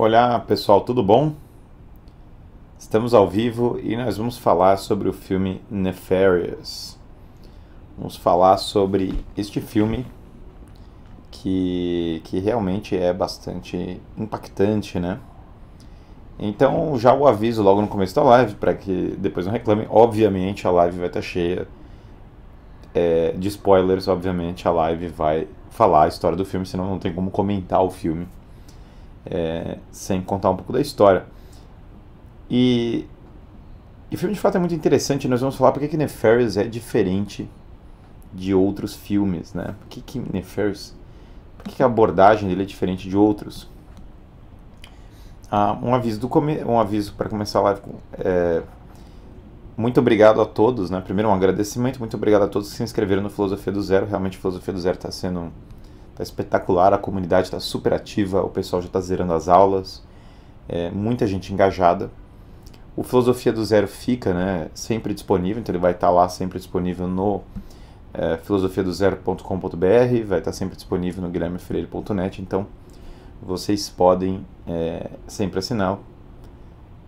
Olá pessoal, tudo bom? Estamos ao vivo e nós vamos falar sobre o filme Nefarious. Vamos falar sobre este filme que, que realmente é bastante impactante, né? Então já o aviso logo no começo da live para que depois não reclame. Obviamente a live vai estar cheia é, de spoilers. Obviamente a live vai falar a história do filme, senão não tem como comentar o filme é, sem contar um pouco da história. E, e o filme de fato é muito interessante, nós vamos falar porque que Neferis é diferente de outros filmes, né? Por que, que Neferis, por que, que a abordagem dele é diferente de outros? Ah, um aviso do um aviso para começar a live. É, muito obrigado a todos, né? Primeiro um agradecimento, muito obrigado a todos que se inscreveram no Filosofia do Zero. Realmente, Filosofia do Zero está sendo Tá espetacular, a comunidade está super ativa, o pessoal já está zerando as aulas, é, muita gente engajada. O Filosofia do Zero fica né, sempre disponível, então ele vai estar tá lá sempre disponível no é, filosofiadozero.com.br, vai estar tá sempre disponível no guilhermefreire.net, então vocês podem é, sempre assinar.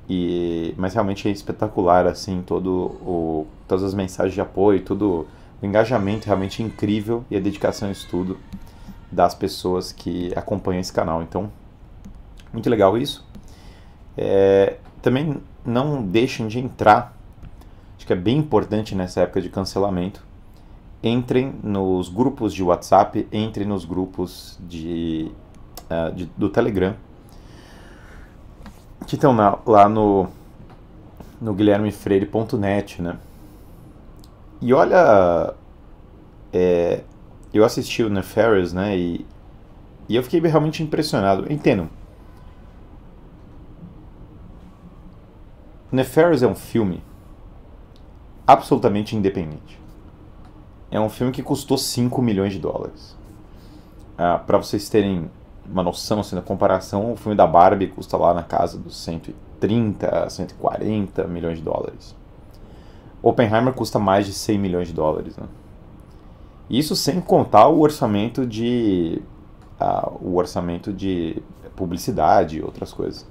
E, mas realmente é espetacular assim todo o, todas as mensagens de apoio, todo o engajamento realmente é incrível e a dedicação ao estudo das pessoas que acompanham esse canal. Então, muito legal isso. É, também não deixem de entrar, acho que é bem importante nessa época de cancelamento. Entrem nos grupos de WhatsApp, entrem nos grupos de, uh, de do Telegram, que estão na, lá no, no guilhermefreire.net, né? E olha, é, eu assisti o Nefarious, né? E, e eu fiquei realmente impressionado. Entendo. Nefarious é um filme absolutamente independente. É um filme que custou 5 milhões de dólares. Ah, para vocês terem uma noção, assim, na comparação, o filme da Barbie custa lá na casa dos 130, 140 milhões de dólares. Oppenheimer custa mais de 100 milhões de dólares, né? Isso sem contar o orçamento de uh, o orçamento de publicidade e outras coisas.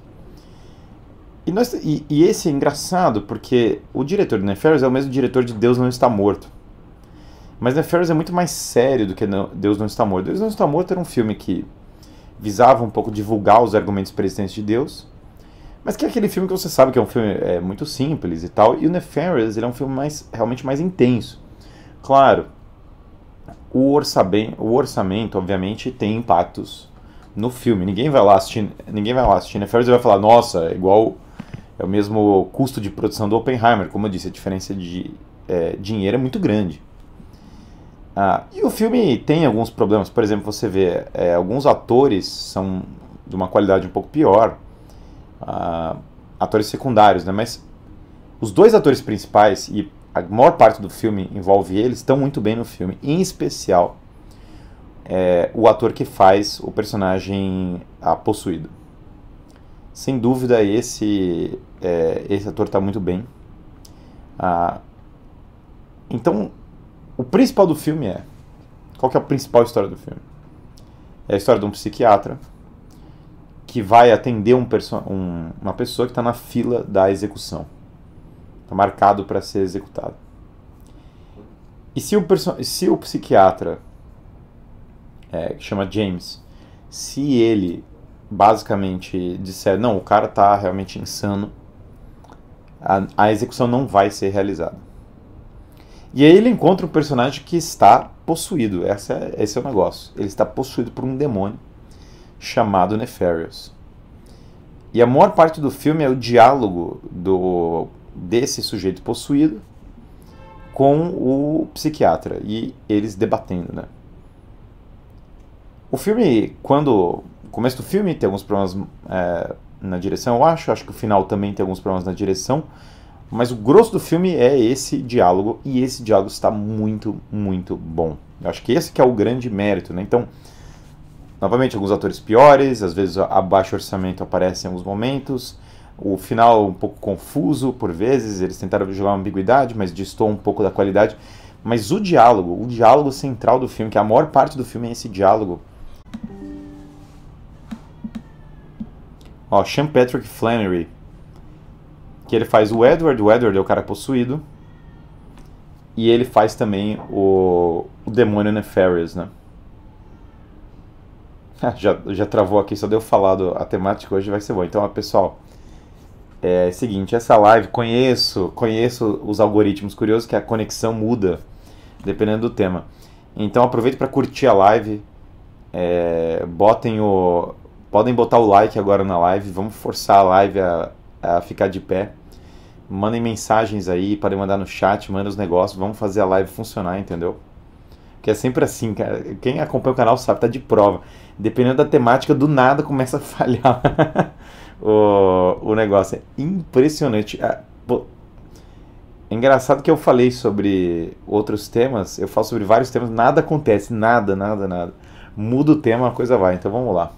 E, nós, e, e, esse é engraçado porque o diretor de Neferes é o mesmo diretor de Deus Não Está Morto. Mas Neferes é muito mais sério do que não, Deus Não Está Morto. Deus Não Está Morto era um filme que visava um pouco divulgar os argumentos presentes de Deus, mas que é aquele filme que você sabe que é um filme é, muito simples e tal. E o Neferes ele é um filme mais, realmente mais intenso. Claro, o orçamento, o orçamento obviamente tem impactos no filme. Ninguém vai lá assistir, ninguém vai lá assistir Ferris e vai falar, nossa, é igual é o mesmo custo de produção do Oppenheimer, como eu disse, a diferença de é, dinheiro é muito grande. Ah, e o filme tem alguns problemas, por exemplo, você vê é, alguns atores são de uma qualidade um pouco pior, ah, atores secundários, né? Mas os dois atores principais e a maior parte do filme envolve eles, estão muito bem no filme. Em especial, é, o ator que faz o personagem a ah, possuído. Sem dúvida, esse, é, esse ator está muito bem. Ah, então, o principal do filme é... Qual é a principal história do filme? É a história de um psiquiatra que vai atender um um, uma pessoa que está na fila da execução tá marcado para ser executado. E se o, se o psiquiatra, é, que chama James, se ele basicamente disser, não, o cara está realmente insano, a, a execução não vai ser realizada. E aí ele encontra um personagem que está possuído. Essa é, esse é o negócio. Ele está possuído por um demônio chamado Nefarious. E a maior parte do filme é o diálogo do desse sujeito possuído com o psiquiatra e eles debatendo, né? O filme, quando o começo do filme tem alguns problemas é, na direção, eu acho, acho que o final também tem alguns problemas na direção, mas o grosso do filme é esse diálogo e esse diálogo está muito, muito bom. Eu acho que esse que é o grande mérito, né? Então, novamente alguns atores piores, às vezes a baixo orçamento aparece em alguns momentos, o final um pouco confuso por vezes, eles tentaram jogar uma ambiguidade, mas distou um pouco da qualidade. Mas o diálogo, o diálogo central do filme, que é a maior parte do filme é esse diálogo. Ó, Sean Patrick Flannery, que ele faz o Edward, o Edward é o cara possuído, e ele faz também o, o demônio Nefarious, né? já, já travou aqui, só deu falado a temática hoje vai ser bom Então, pessoal, é, é seguinte, essa live, conheço, conheço os algoritmos, curioso que a conexão muda dependendo do tema. Então aproveita para curtir a live, é, botem o, podem botar o like agora na live, vamos forçar a live a, a ficar de pé. Mandem mensagens aí, podem mandar no chat, mandem os negócios, vamos fazer a live funcionar, entendeu? Porque é sempre assim, cara. Quem acompanha o canal sabe, tá de prova. Dependendo da temática, do nada começa a falhar o, o negócio é impressionante. É, pô, é engraçado que eu falei sobre outros temas, eu falo sobre vários temas, nada acontece, nada, nada, nada. Muda o tema, a coisa vai. Então vamos lá.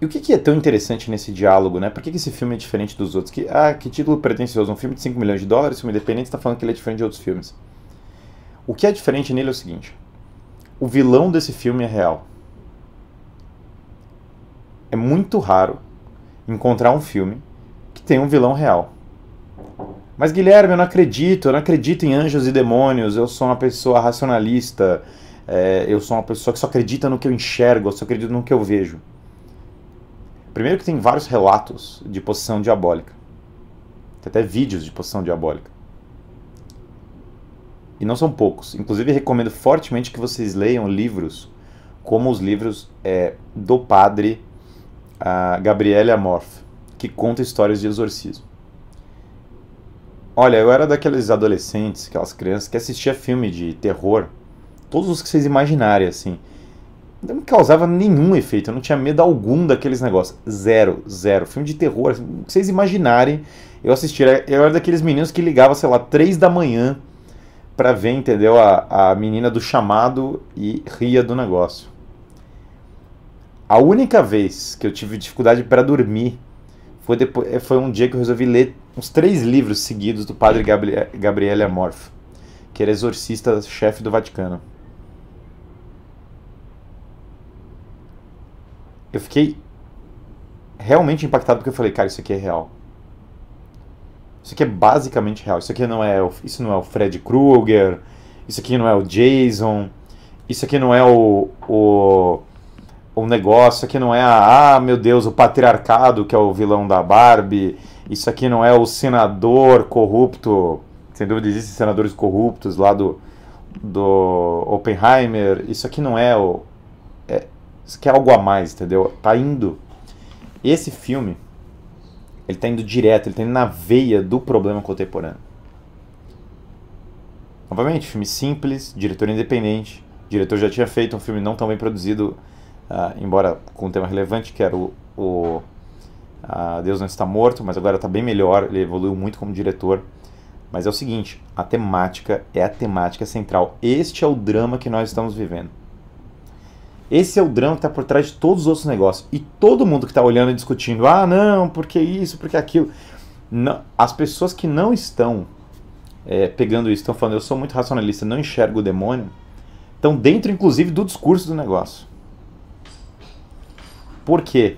E o que, que é tão interessante nesse diálogo, né? Por que, que, esse filme é diferente dos outros? Que, ah, que título pretensioso, um filme de 5 milhões de dólares, filme independente, está falando que ele é diferente de outros filmes. O que é diferente nele é o seguinte: o vilão desse filme é real é muito raro encontrar um filme que tem um vilão real. Mas Guilherme, eu não acredito, eu não acredito em anjos e demônios, eu sou uma pessoa racionalista, é, eu sou uma pessoa que só acredita no que eu enxergo, eu só acredito no que eu vejo. Primeiro que tem vários relatos de possessão diabólica. Tem até vídeos de possessão diabólica. E não são poucos. Inclusive recomendo fortemente que vocês leiam livros como os livros é, do padre a Gabriele Amorf, que conta histórias de exorcismo. Olha, eu era daqueles adolescentes, aquelas crianças que assistia filme de terror, todos os que vocês imaginarem, assim. Não me causava nenhum efeito, eu não tinha medo algum daqueles negócios. Zero, zero. Filme de terror, assim, o que vocês imaginarem, eu assistia. Eu era daqueles meninos que ligava, sei lá, três da manhã pra ver, entendeu? A, a menina do chamado e ria do negócio. A única vez que eu tive dificuldade para dormir foi, depois, eh, foi um dia que eu resolvi ler uns três livros seguidos do padre Gabriel, Gabriele Amorfo, que era exorcista-chefe do Vaticano. Eu fiquei realmente impactado porque eu falei, cara, isso aqui é real. Isso aqui é basicamente real. Isso aqui não é, isso não é o Fred Krueger, isso aqui não é o Jason, isso aqui não é o, o um negócio, isso aqui não é a, ah, meu Deus, o patriarcado que é o vilão da Barbie, isso aqui não é o senador corrupto, sem dúvida existem senadores corruptos lá do, do Oppenheimer, isso aqui não é o. É, isso aqui é algo a mais, entendeu? Tá indo. Esse filme, ele tá indo direto, ele tá indo na veia do problema contemporâneo. Novamente, filme simples, diretor independente. O diretor já tinha feito um filme não tão bem produzido uh, embora com um tema relevante, que era o, o uh, Deus Não Está Morto, mas agora está bem melhor, ele evoluiu muito como diretor. Mas é o seguinte, a temática é a temática central. Este é o drama que nós estamos vivendo. Esse é o drama que está por trás de todos os outros negócios. E todo mundo que está olhando e discutindo, ah, não, porque isso, porque aquilo. Não, as pessoas que não estão é, pegando isso, estão falando, eu sou muito racionalista, não enxergo o demônio, estão dentro, inclusive, do discurso do negócio. Porque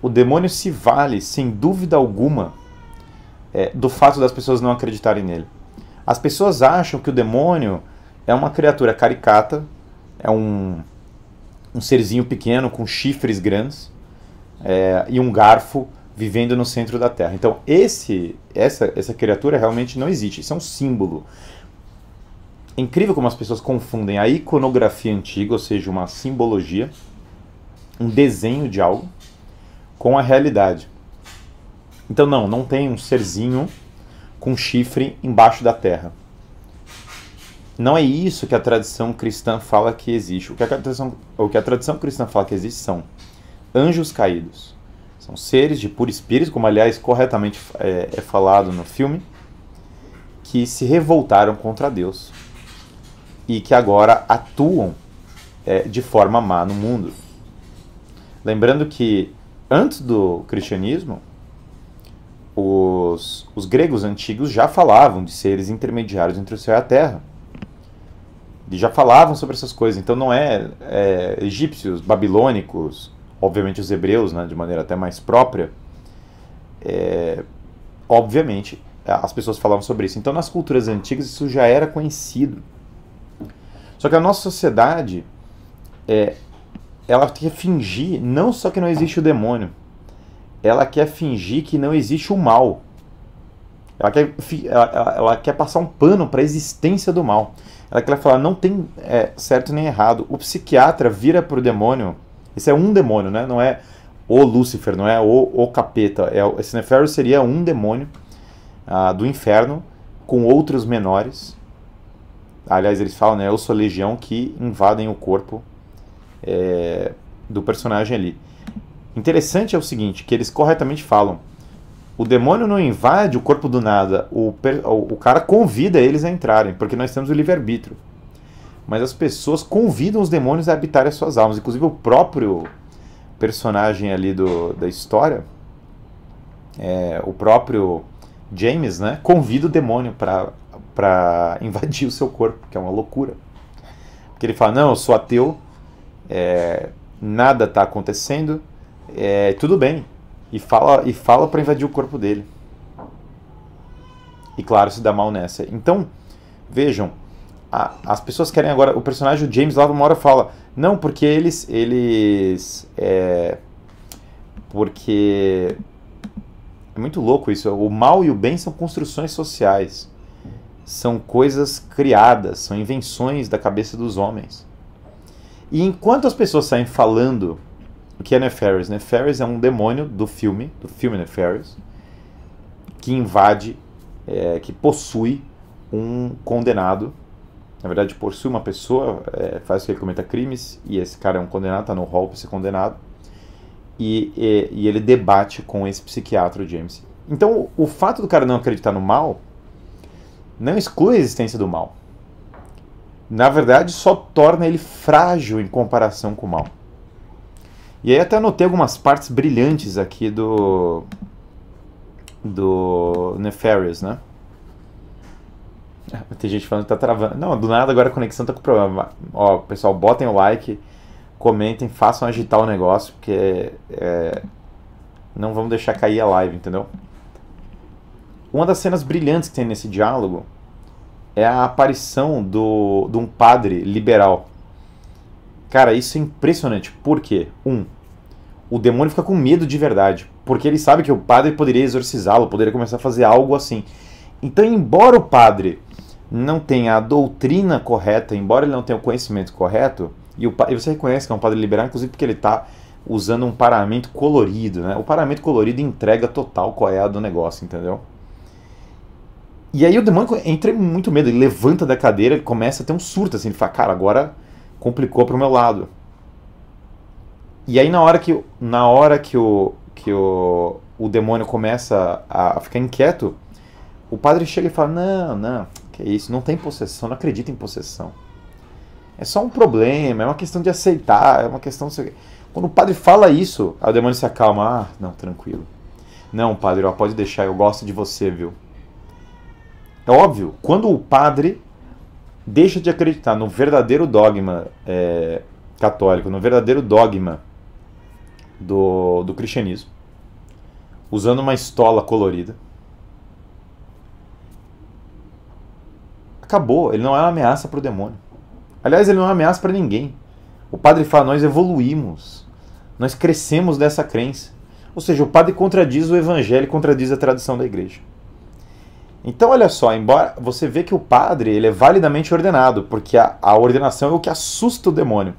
o demônio se vale, sem dúvida alguma, é, do fato das pessoas não acreditarem nele. As pessoas acham que o demônio é uma criatura caricata, é um, um serzinho pequeno com chifres grandes é, e um garfo vivendo no centro da Terra. Então esse, essa, essa criatura realmente não existe. Isso é um símbolo. É incrível como as pessoas confundem a iconografia antiga, ou seja, uma simbologia, um desenho de algo com a realidade. Então, não, não tem um serzinho com chifre embaixo da terra. Não é isso que a tradição cristã fala que existe. O que a tradição, o que a tradição cristã fala que existe são anjos caídos. São seres de puro espírito, como aliás corretamente é, é falado no filme, que se revoltaram contra Deus e que agora atuam é, de forma má no mundo. Lembrando que antes do cristianismo, os, os gregos antigos já falavam de seres intermediários entre o céu e a terra. E já falavam sobre essas coisas. Então não é, é egípcios, babilônicos, obviamente os hebreus, né, de maneira até mais própria. É, obviamente as pessoas falavam sobre isso. Então nas culturas antigas isso já era conhecido. Só que a nossa sociedade é, ela quer fingir não só que não existe o demônio, ela quer fingir que não existe o mal. Ela quer, ela, ela quer passar um pano para a existência do mal. Ela quer falar, não tem é, certo nem errado. O psiquiatra vira para o demônio. Esse é um demônio, né? Não é o Lúcifer, não é o, o capeta. É, esse Neferro seria um demônio ah, do inferno com outros menores. Aliás, eles falam, né? Eu sou legião que invadem o corpo é, do personagem ali. Interessante é o seguinte, que eles corretamente falam. O demônio não invade o corpo do nada, o, o cara convida eles a entrarem, porque nós temos o livre-arbítrio. Mas as pessoas convidam os demônios a habitarem as suas almas. Inclusive o próprio personagem ali do, da história, é, o próprio James, né, convida o demônio para invadir o seu corpo, que é uma loucura. Porque ele fala, não, eu sou ateu, é, nada está acontecendo, é, tudo bem. E fala, e fala para invadir o corpo dele. E claro, se dá mal nessa. Então, vejam, a, as pessoas querem agora. O personagem o James lá uma hora fala: Não, porque eles. Eles. É, porque. É muito louco isso. O mal e o bem são construções sociais. São coisas criadas, são invenções da cabeça dos homens. E enquanto as pessoas saem falando o que é Neferis, Neferis é um demônio do filme, do filme Neferis, que invade, é, que possui um condenado. Na verdade, possui uma pessoa, é, faz com que ele cometa crimes, e esse cara é um condenado, está no hall para ser condenado. E, e, e, ele debate com esse psiquiatra, James. Então, o fato do cara não acreditar no mal não exclui a existência do mal na verdade, só torna ele frágil em comparação com o mal. E aí até anotei algumas partes brilhantes aqui do do Nefarious, né? Tem gente falando que tá travando. Não, do nada agora a conexão tá com problema. Ó, pessoal, botem o like, comentem, façam agitar o negócio, porque é, não vamos deixar cair a live, entendeu? Uma das cenas brilhantes que tem nesse diálogo é a aparição do, de um padre liberal. Cara, isso é impressionante. Por quê? Um, o demônio fica com medo de verdade, porque ele sabe que o padre poderia exorcizá-lo, poderia começar a fazer algo assim. Então, embora o padre não tenha a doutrina correta, embora ele não tenha o conhecimento correto, e, o, e você reconhece que é um padre liberal, inclusive porque ele está usando um paramento colorido, né? O paramento colorido entrega total qual é a do negócio, entendeu? E aí o demônio entra muito medo, ele levanta da cadeira, ele começa a ter um surto, assim, ele fala, cara, agora complicou pro meu lado. E aí na hora que, na hora que, o, que o, o demônio começa a, a ficar inquieto, o padre chega e fala, não, não, que isso, não tem possessão, não acredita em possessão. É só um problema, é uma questão de aceitar, é uma questão... De... Quando o padre fala isso, o demônio se acalma, ah, não, tranquilo. Não, padre, ó, pode deixar, eu gosto de você, viu? É óbvio, quando o padre deixa de acreditar no verdadeiro dogma é, católico, no verdadeiro dogma do, do cristianismo, usando uma estola colorida, acabou. Ele não é uma ameaça para o demônio. Aliás, ele não é uma ameaça para ninguém. O padre fala: nós evoluímos, nós crescemos dessa crença. Ou seja, o padre contradiz o evangelho, contradiz a tradição da igreja. Então, olha só, embora você vê que o padre ele é validamente ordenado, porque a, a ordenação é o que assusta o demônio.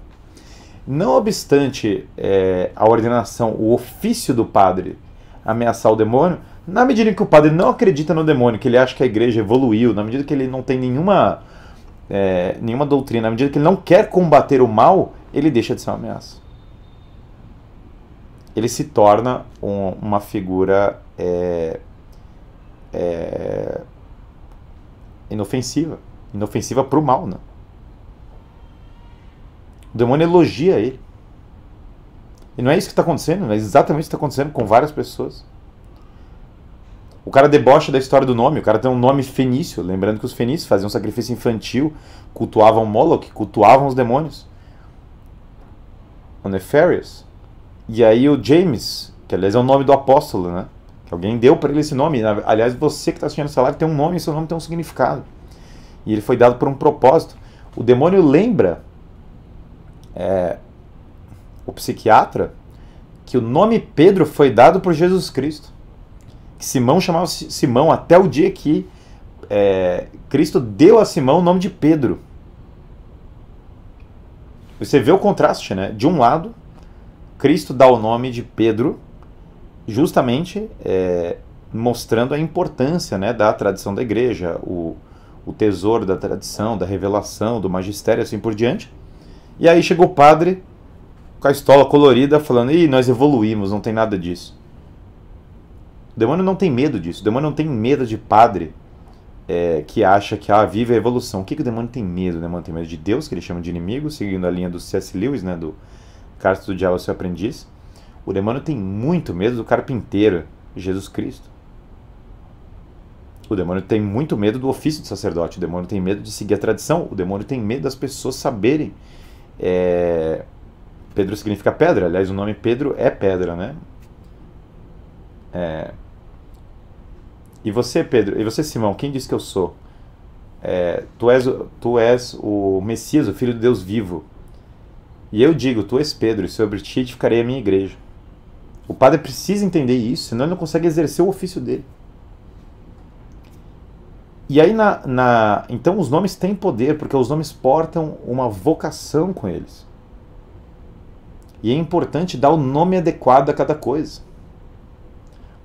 Não obstante é, a ordenação, o ofício do padre ameaçar o demônio, na medida em que o padre não acredita no demônio, que ele acha que a igreja evoluiu, na medida que ele não tem nenhuma, é, nenhuma doutrina, na medida que ele não quer combater o mal, ele deixa de ser uma ameaça. Ele se torna um, uma figura é, é, inofensiva. Inofensiva para o mal, né? O demônio elogia ele. E não é isso que está acontecendo, né? é exatamente isso que está acontecendo com várias pessoas. O cara debocha da história do nome, o cara tem um nome fenício, lembrando que os fenícios faziam sacrifício infantil, cultuavam Moloch, cultuavam os demônios. O Nefarious. E aí o James, que aliás é o nome do apóstolo, né? Que alguém deu para ele esse nome. Aliás, você que está assistindo essa live tem um nome e seu nome tem um significado. E ele foi dado por um propósito. O demônio lembra é, o psiquiatra que o nome Pedro foi dado por Jesus Cristo. Que Simão chamava Simão até o dia que é, Cristo deu a Simão o nome de Pedro. Você vê o contraste, né? De um lado, Cristo dá o nome de Pedro justamente é, mostrando a importância né, da tradição da igreja, o, o tesouro da tradição, da revelação, do magistério, assim por diante. E aí chegou o padre com a estola colorida falando: ih, nós evoluímos, não tem nada disso. O demônio não tem medo disso, o demônio não tem medo de padre é, que acha que ah, vive a evolução. O que, que o demônio tem medo? O demônio tem medo de Deus, que ele chama de inimigo, seguindo a linha do C.S. Lewis, né, do Cartas do Diabo, seu aprendiz. O demônio tem muito medo do carpinteiro, Jesus Cristo. O demônio tem muito medo do ofício de sacerdote. O demônio tem medo de seguir a tradição. O demônio tem medo das pessoas saberem. É... Pedro significa pedra. Aliás, o nome Pedro é pedra, né? É... E você, Pedro? E você, Simão? Quem diz que eu sou? É... Tu, és, tu és o Messias, o Filho de Deus vivo. E eu digo: Tu és Pedro, e sobre ti edificarei a minha igreja o padre precisa entender isso, senão ele não consegue exercer o ofício dele. E aí, na, na, então, os nomes têm poder, porque os nomes portam uma vocação com eles. E é importante dar o nome adequado a cada coisa.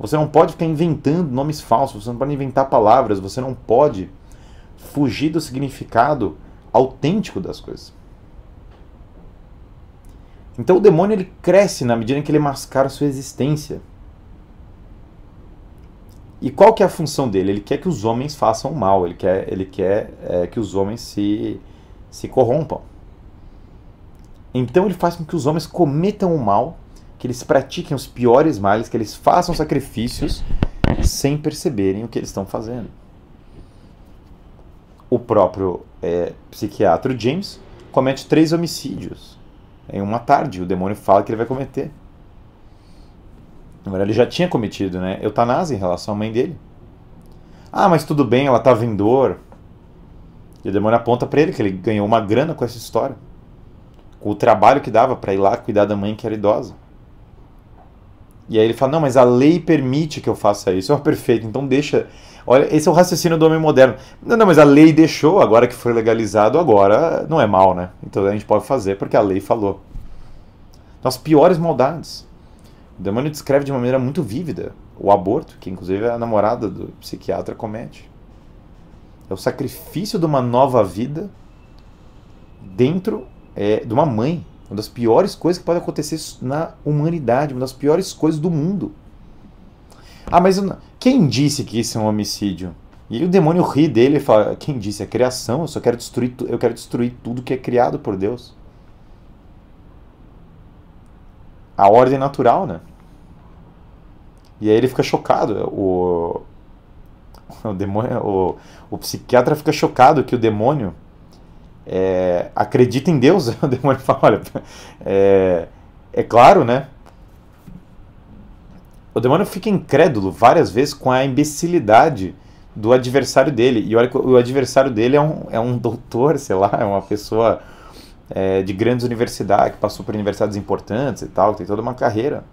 Você não pode ficar inventando nomes falsos, você não pode inventar palavras, você não pode fugir do significado autêntico das coisas. Então o demônio ele cresce na medida em que ele mascara sua existência. E qual que é a função dele? Ele quer que os homens façam mal, ele quer, ele quer é, que os homens se, se corrompam. Então ele faz com que os homens cometam o mal, que eles pratiquem os piores males, que eles façam sacrifícios sem perceberem o que eles estão fazendo. O próprio é, psiquiatra James comete três homicídios em uma tarde. O demônio fala que ele vai cometer. Na verdade, ele já tinha cometido, né? Eutanásia em relação à mãe dele. Ah, mas tudo bem, ela tá em dor. E o demônio aponta para ele que ele ganhou uma grana com essa história. Com o trabalho que dava para ir lá cuidar da mãe que era idosa. E aí ele fala: Não, mas a lei permite que eu faça isso. Oh, perfeito, então deixa Olha, esse é o raciocínio do homem moderno. Não, não, mas a lei deixou, agora que foi legalizado, agora não é mal, né? Então a gente pode fazer porque a lei falou. Nas então, as piores maldades. O demônio descreve de uma maneira muito vívida o aborto, que inclusive a namorada do psiquiatra comete. É o sacrifício de uma nova vida dentro é, de uma mãe. Uma das piores coisas que pode acontecer na humanidade, uma das piores coisas do mundo. Ah, mas eu... quem disse que isso é um homicídio? E o demônio ri dele e fala: Quem disse? É criação, eu só quero destruir, eu quero destruir tudo que é criado por Deus. A ordem natural, né? E aí ele fica chocado. É, o, o, demônio, é, o, o psiquiatra fica chocado que o demônio é, acredita em Deus. O demônio fala: Olha, é, é claro, né? o demônio fica incrédulo várias vezes com a imbecilidade do adversário dele. E olha que o adversário dele é um, é um doutor, sei lá, é uma pessoa é, de grandes universidades, que passou por universidades importantes e tal, tem toda uma carreira.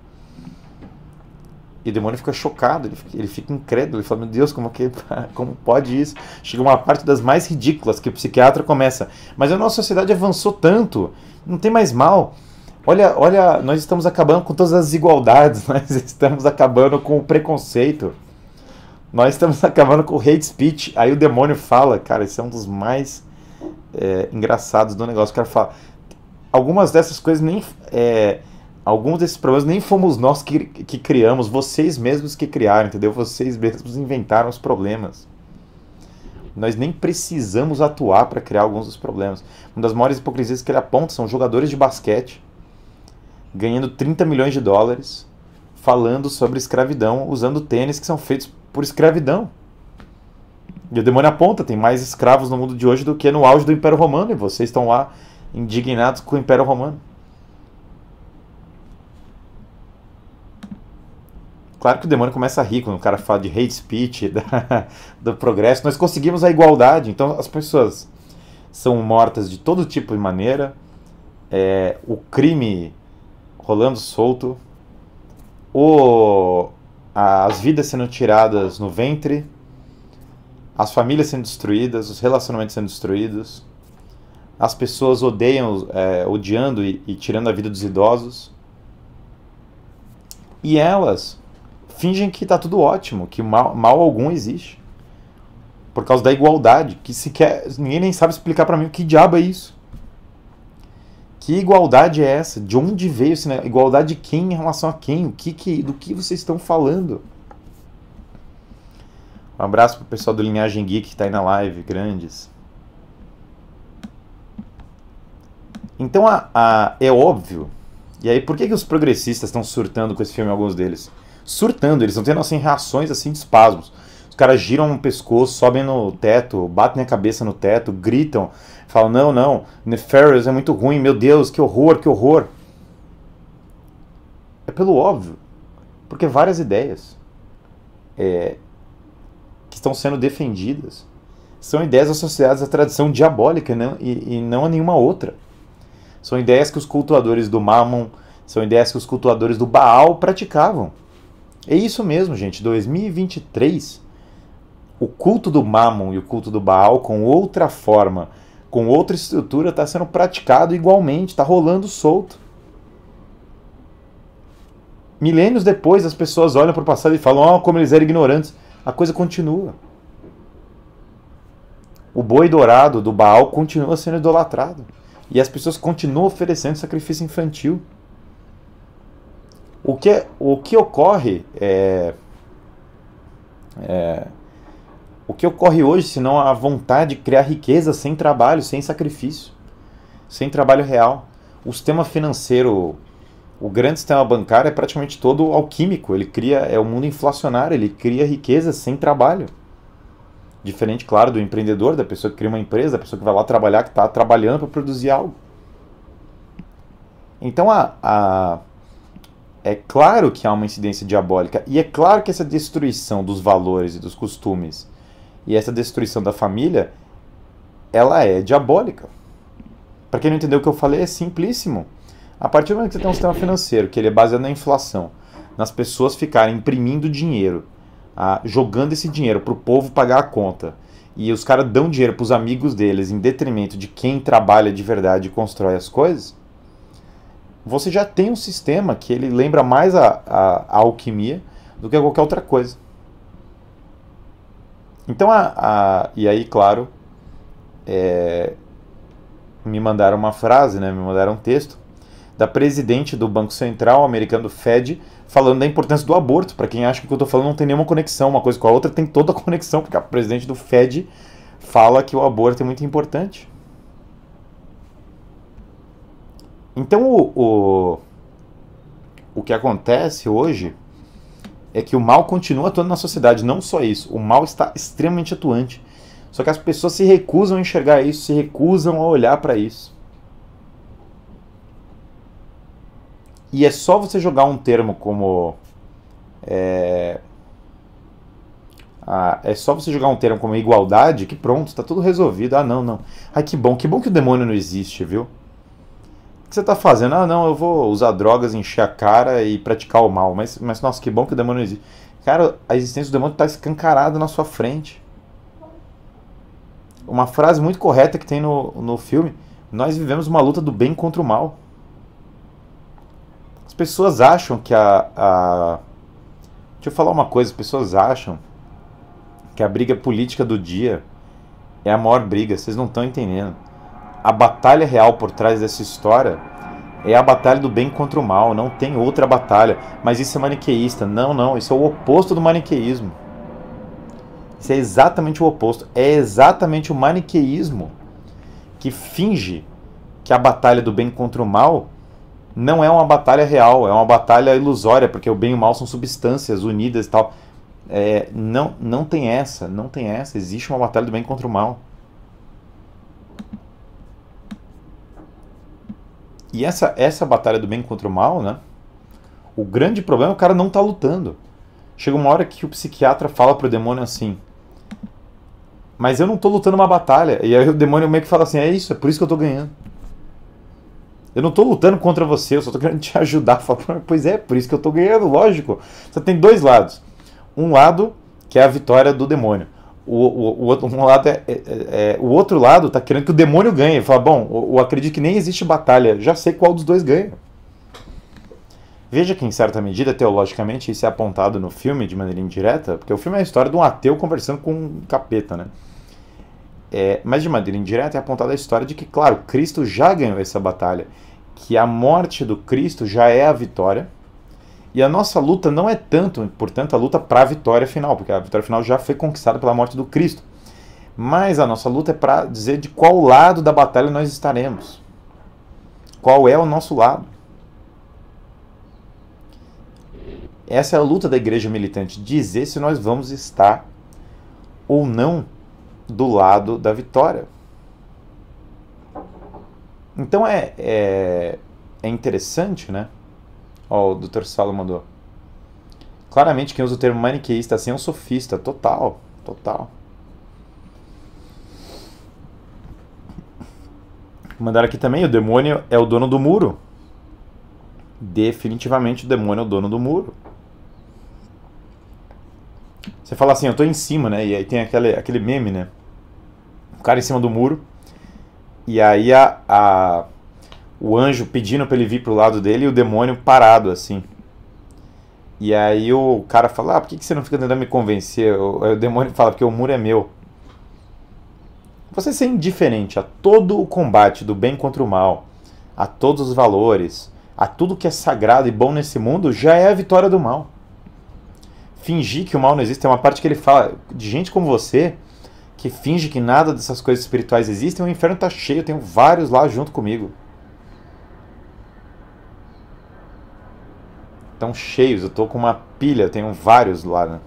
E o demônio fica chocado, ele fica, ele fica incrédulo, ele fala, meu Deus, como, que, como pode isso? Chega uma parte das mais ridículas que o psiquiatra começa. Mas a nossa sociedade avançou tanto, não tem mais mal. Olha, olha, nós estamos acabando com todas as desigualdades, nós estamos acabando com o preconceito, nós estamos acabando com o hate speech. Aí o demônio fala, cara, isso é um dos mais é, engraçados do negócio. O cara fala, algumas dessas coisas nem. É, alguns desses problemas nem fomos nós que, que criamos, vocês mesmos que criaram, entendeu? Vocês mesmos inventaram os problemas. Nós nem precisamos atuar para criar alguns dos problemas. Uma das maiores hipocrisias que ele aponta são jogadores de basquete ganhando 30 milhões de dólares falando sobre escravidão usando tênis que são feitos por escravidão. E o demônio aponta: tem mais escravos no mundo de hoje do que no auge do Império Romano, e vocês estão lá indignados com o Império Romano. Claro que o demônio começa rico quando o cara fala de hate speech, da, do progresso. Nós conseguimos a igualdade, então as pessoas são mortas de todo tipo e maneira. É, o crime rolando solto, o, as vidas sendo tiradas no ventre, as famílias sendo destruídas, os relacionamentos sendo destruídos, as pessoas odeiam, é, odiando e, e tirando a vida dos idosos. E elas fingem que está tudo ótimo, que mal, mal algum existe. Por causa da igualdade, que sequer ninguém nem sabe explicar para mim o que diabo é isso. Que igualdade é essa? De onde veio isso? Igualdade de quem em relação a quem? O que, que do que vocês estão falando? Um abraço pro pessoal do Linhagem Geek que está aí na live, grandes. Então a, a, é óbvio. E aí por que, que os progressistas estão surtando com esse filme, alguns deles? Surtando, eles estão tendo assim reações assim de espasmos caras giram o pescoço, sobem no teto, batem a cabeça no teto, gritam, falam: não, não, Nefarious é muito ruim, meu Deus, que horror, que horror. É pelo óbvio, porque várias ideias é, que estão sendo defendidas são ideias associadas à tradição diabólica né? e, e não a nenhuma outra. São ideias que os cultuadores do Mammon, são ideias que os cultuadores do Baal praticavam. É isso mesmo, gente. 2023 o culto do Mammon e o culto do Baal com outra forma, com outra estrutura, está sendo praticado igualmente, está rolando solto. Milênios depois, as pessoas olham para o passado e falam: Ó, oh, como eles eram ignorantes. A coisa continua. O boi dourado do Baal continua sendo idolatrado. E as pessoas continuam oferecendo sacrifício infantil. O que, é, o que ocorre é, é o que ocorre hoje, senão a vontade de criar riqueza sem trabalho, sem sacrifício, sem trabalho real? O sistema financeiro, o grande sistema bancário é praticamente todo alquímico. Ele cria, é o um mundo inflacionário, ele cria riqueza sem trabalho. Diferente, claro, do empreendedor, da pessoa que cria uma empresa, da pessoa que vai lá trabalhar, que está trabalhando para produzir algo. Então, a, a, é claro que há uma incidência diabólica e é claro que essa destruição dos valores e dos costumes e essa destruição da família, ela é diabólica. Para quem não entendeu o que eu falei, é simplíssimo. A partir do momento que você tem um sistema financeiro, que ele é baseado na inflação, nas pessoas ficarem imprimindo dinheiro, ah, jogando esse dinheiro para o povo pagar a conta, e os caras dão dinheiro para os amigos deles em detrimento de quem trabalha de verdade e constrói as coisas, você já tem um sistema que ele lembra mais a, a, a alquimia do que a qualquer outra coisa. Então, a, a, e aí, claro, é, me mandaram uma frase, né, me mandaram um texto da presidente do Banco Central americano do Fed falando da importância do aborto. Para quem acha que o que eu estou falando não tem nenhuma conexão, uma coisa com a outra tem toda a conexão, porque a presidente do Fed fala que o aborto é muito importante. Então, o, o, o que acontece hoje é que o mal continua atuando na sociedade, não só isso. O mal está extremamente atuante. Só que as pessoas se recusam a enxergar isso, se recusam a olhar para isso. E é só você jogar um termo como. É, é só você jogar um termo como igualdade que pronto, está tudo resolvido. Ah, não, não. Ai, que bom, que bom que o demônio não existe, viu? que você está fazendo? Ah, não, eu vou usar drogas, encher a cara e praticar o mal. Mas, mas nossa, que bom que o demônio existe. Cara, a existência do demônio está escancarada na sua frente. Uma frase muito correta que tem no, no filme: Nós vivemos uma luta do bem contra o mal. As pessoas acham que a. a... Deixa eu falar uma coisa: as pessoas acham que a briga política do dia é a maior briga. Vocês não estão entendendo a batalha real por trás dessa história é a batalha do bem contra o mal, não tem outra batalha. Mas isso é maniqueísta. Não, não, isso é o oposto do maniqueísmo. Isso é exatamente o oposto. É exatamente o maniqueísmo que finge que a batalha do bem contra o mal não é uma batalha real, é uma batalha ilusória, porque o bem e o mal são substâncias unidas e tal. É, não, não tem essa, não tem essa. Existe uma batalha do bem contra o mal. E essa, essa batalha do bem contra o mal, né? O grande problema é o cara não tá lutando. Chega uma hora que o psiquiatra fala pro demônio assim: Mas eu não tô lutando uma batalha. E aí o demônio meio que fala assim: É isso, é por isso que eu tô ganhando. Eu não tô lutando contra você, eu só tô querendo te ajudar. Fala, pois é, por isso que eu tô ganhando, lógico. Você tem dois lados. Um lado que é a vitória do demônio o, o, o, outro um lado é, é, é, é, o outro lado tá querendo que o demônio ganhe. Fala, bom, eu, eu acredito que nem existe batalha, já sei qual dos dois ganha. Veja que, em certa medida, teologicamente, isso é apontado no filme de maneira indireta, porque o filme é a história de um ateu conversando com um capeta, né? É, mas de maneira indireta é apontada a história de que, claro, Cristo já ganhou essa batalha, que a morte do Cristo já é a vitória, e a nossa luta não é tanto, portanto, a luta para a vitória final, porque a vitória final já foi conquistada pela morte do Cristo. Mas a nossa luta é para dizer de qual lado da batalha nós estaremos. Qual é o nosso lado? Essa é a luta da igreja militante, dizer se nós vamos estar ou não do lado da vitória. Então é, é, é interessante, né? Ó, o Dr. Salo mandou. Claramente quem usa o termo maniqueísta assim é um sofista. Total, total. Mandaram aqui também, o demônio é o dono do muro. Definitivamente o demônio é o dono do muro. Você fala assim, eu tô em cima, né? E aí tem aquele, aquele meme, né? O cara em cima do muro. E aí a, a o anjo pedindo para ele vir pro lado dele e o demônio parado assim. E aí o cara fala: ah, por que, que você não fica tentando me convencer? O, o demônio fala: porque o muro é meu. Você ser indiferente a todo o combate do bem contra o mal, a todos os valores, a tudo que é sagrado e bom nesse mundo, já é a vitória do mal. Fingir que o mal não existe é uma parte que ele fala de gente como você que finge que nada dessas coisas espirituais existem. O inferno está cheio, eu tenho vários lá junto comigo. Estão cheios, eu tô com uma pilha, eu tenho vários lá, né?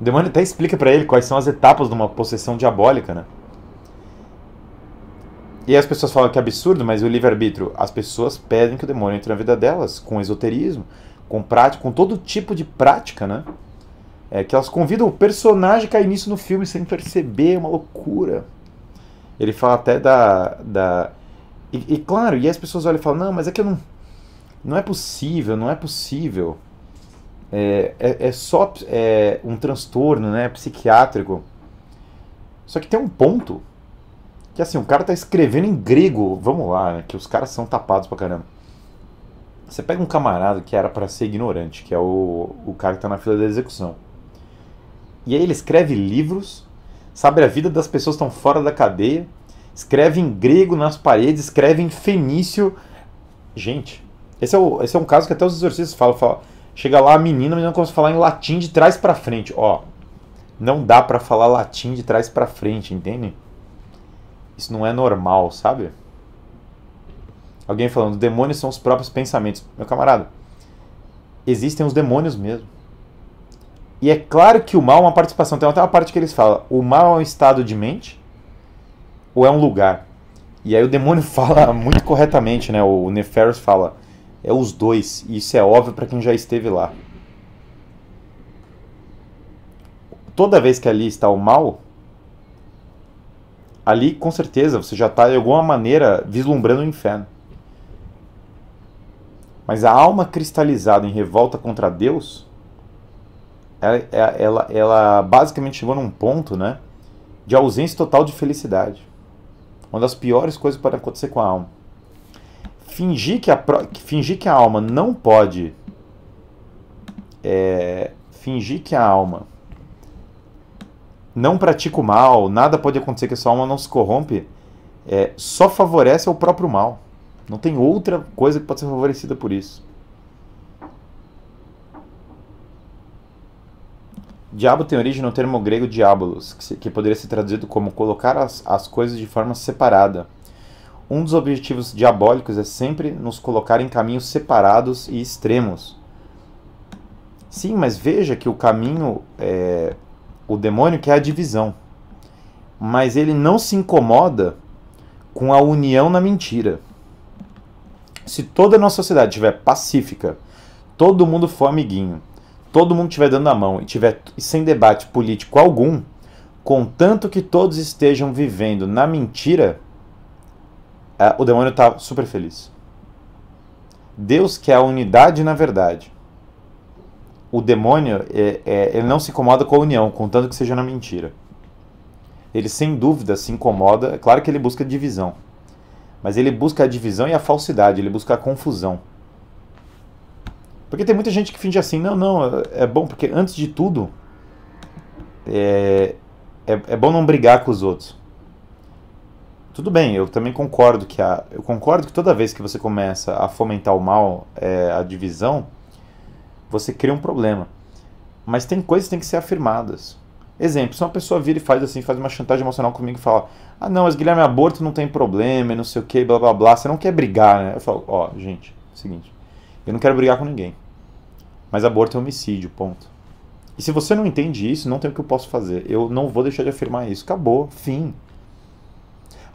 O demônio até explica para ele quais são as etapas de uma possessão diabólica, né? E as pessoas falam que é absurdo, mas o livre-arbítrio, as pessoas pedem que o demônio entre na vida delas, com esoterismo, com prática, com todo tipo de prática, né? É que elas convidam o personagem a cair nisso no filme sem perceber, é uma loucura. Ele fala até da. da... E, e claro, e as pessoas olham e falam, não, mas é que eu não não é possível, não é possível. É, é, é só é, um transtorno né, psiquiátrico. Só que tem um ponto que assim, o cara tá escrevendo em grego. Vamos lá, né, que os caras são tapados pra caramba. Você pega um camarada que era para ser ignorante, que é o, o cara que tá na fila da execução. E aí ele escreve livros, sabe a vida das pessoas que estão fora da cadeia, escreve em grego nas paredes, escreve em fenício. Gente, esse é, o, esse é um caso que até os exorcistas falam, falam. chega lá a menina, a menina começa a falar em latim de trás para frente. Ó, não dá para falar latim de trás para frente, entende? Isso não é normal, sabe? Alguém falando, demônios são os próprios pensamentos. Meu camarada, existem os demônios mesmo. E é claro que o mal é uma participação. Tem até uma parte que eles falam: o mal é um estado de mente ou é um lugar? E aí o demônio fala muito corretamente, né? O Neferus fala: é os dois, e isso é óbvio para quem já esteve lá. Toda vez que ali está o mal, ali com certeza você já está de alguma maneira vislumbrando o inferno. Mas a alma cristalizada em revolta contra Deus, ela, é, é, ela, ela basicamente chegou num ponto né, de ausência total de felicidade. Uma das piores coisas que pode acontecer com a alma. Fingir que a, fingir que a alma não pode. É, fingir que a alma não pratica o mal, nada pode acontecer que a sua alma não se corrompe, é, só favorece o próprio mal. Não tem outra coisa que pode ser favorecida por isso. Diabo tem origem no termo grego diabolos, que, se, que poderia ser traduzido como colocar as, as coisas de forma separada um dos objetivos diabólicos é sempre nos colocar em caminhos separados e extremos. Sim, mas veja que o caminho, é, o demônio quer a divisão. Mas ele não se incomoda com a união na mentira. Se toda a nossa sociedade estiver pacífica, todo mundo for amiguinho, todo mundo estiver dando a mão e tiver sem debate político algum, contanto que todos estejam vivendo na mentira, é, o demônio está super feliz. Deus quer a unidade na verdade. O demônio é, é, ele não se incomoda com a união, contanto que seja na mentira. Ele sem dúvida se incomoda. É claro que ele busca divisão, mas ele busca a divisão e a falsidade. Ele busca a confusão. Porque tem muita gente que finge assim, não, não, é, é bom porque antes de tudo é, é, é bom não brigar com os outros. Tudo bem, eu também concordo que a, eu concordo que toda vez que você começa a fomentar o mal, é, a divisão, você cria um problema. Mas tem coisas que têm que ser afirmadas. Exemplo, se uma pessoa vira e faz assim, faz uma chantagem emocional comigo e fala: Ah, não, mas Guilherme, aborto não tem problema, não sei o que, blá blá blá, você não quer brigar, né? Eu falo: Ó, oh, gente, é seguinte, eu não quero brigar com ninguém, mas aborto é homicídio, ponto. E se você não entende isso, não tem o que eu posso fazer. Eu não vou deixar de afirmar isso. Acabou, fim.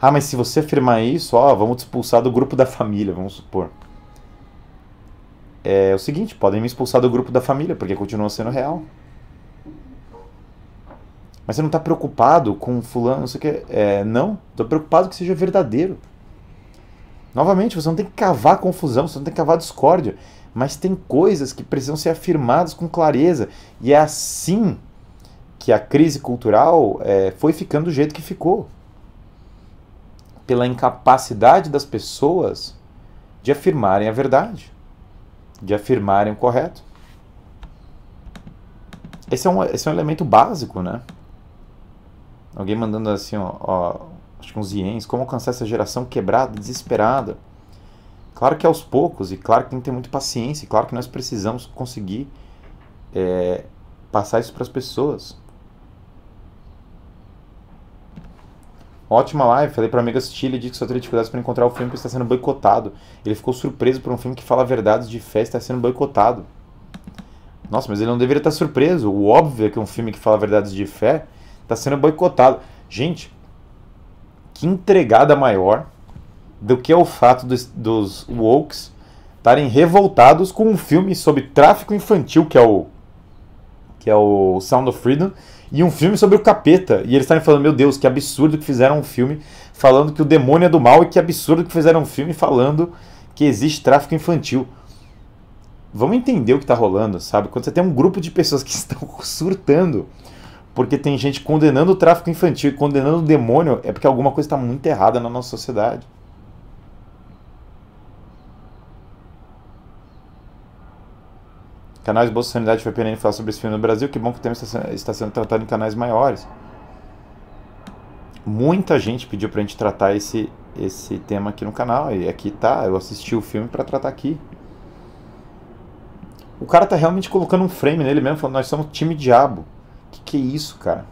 Ah, mas se você afirmar isso, ó, vamos te expulsar do grupo da família, vamos supor. É o seguinte, podem me expulsar do grupo da família, porque continua sendo real. Mas você não está preocupado com fulano, não sei o que. É, não, estou preocupado que seja verdadeiro. Novamente, você não tem que cavar confusão, você não tem que cavar discórdia. Mas tem coisas que precisam ser afirmadas com clareza. E é assim que a crise cultural é, foi ficando do jeito que ficou pela incapacidade das pessoas de afirmarem a verdade, de afirmarem o correto. Esse é um, esse é um elemento básico, né? Alguém mandando assim, ó, ó acho que uns ienes, como alcançar essa geração quebrada, desesperada. Claro que é aos poucos, e claro que tem que ter muita paciência, e claro que nós precisamos conseguir é, passar isso para as pessoas. Ótima live, falei pra amiga assistir, ele disse que só teria dificuldades para encontrar o filme porque está sendo boicotado. Ele ficou surpreso por um filme que fala verdades de fé estar sendo boicotado. Nossa, mas ele não deveria estar surpreso. O óbvio é que um filme que fala verdades de fé está sendo boicotado. Gente, que entregada maior do que é o fato dos, dos Wokes estarem revoltados com um filme sobre tráfico infantil, que é o que é o Sound of Freedom, e um filme sobre o capeta. E eles estavam falando, meu Deus, que absurdo que fizeram um filme falando que o demônio é do mal e que absurdo que fizeram um filme falando que existe tráfico infantil. Vamos entender o que está rolando, sabe? Quando você tem um grupo de pessoas que estão surtando porque tem gente condenando o tráfico infantil e condenando o demônio, é porque alguma coisa está muito errada na nossa sociedade. Canais Bolsa Sanidade VPN falar sobre esse filme no Brasil. Que bom que o tema está sendo tratado em canais maiores. Muita gente pediu para a gente tratar esse, esse tema aqui no canal. E aqui tá, eu assisti o filme para tratar aqui. O cara tá realmente colocando um frame nele mesmo, falando, nós somos time diabo. Que que é isso, cara?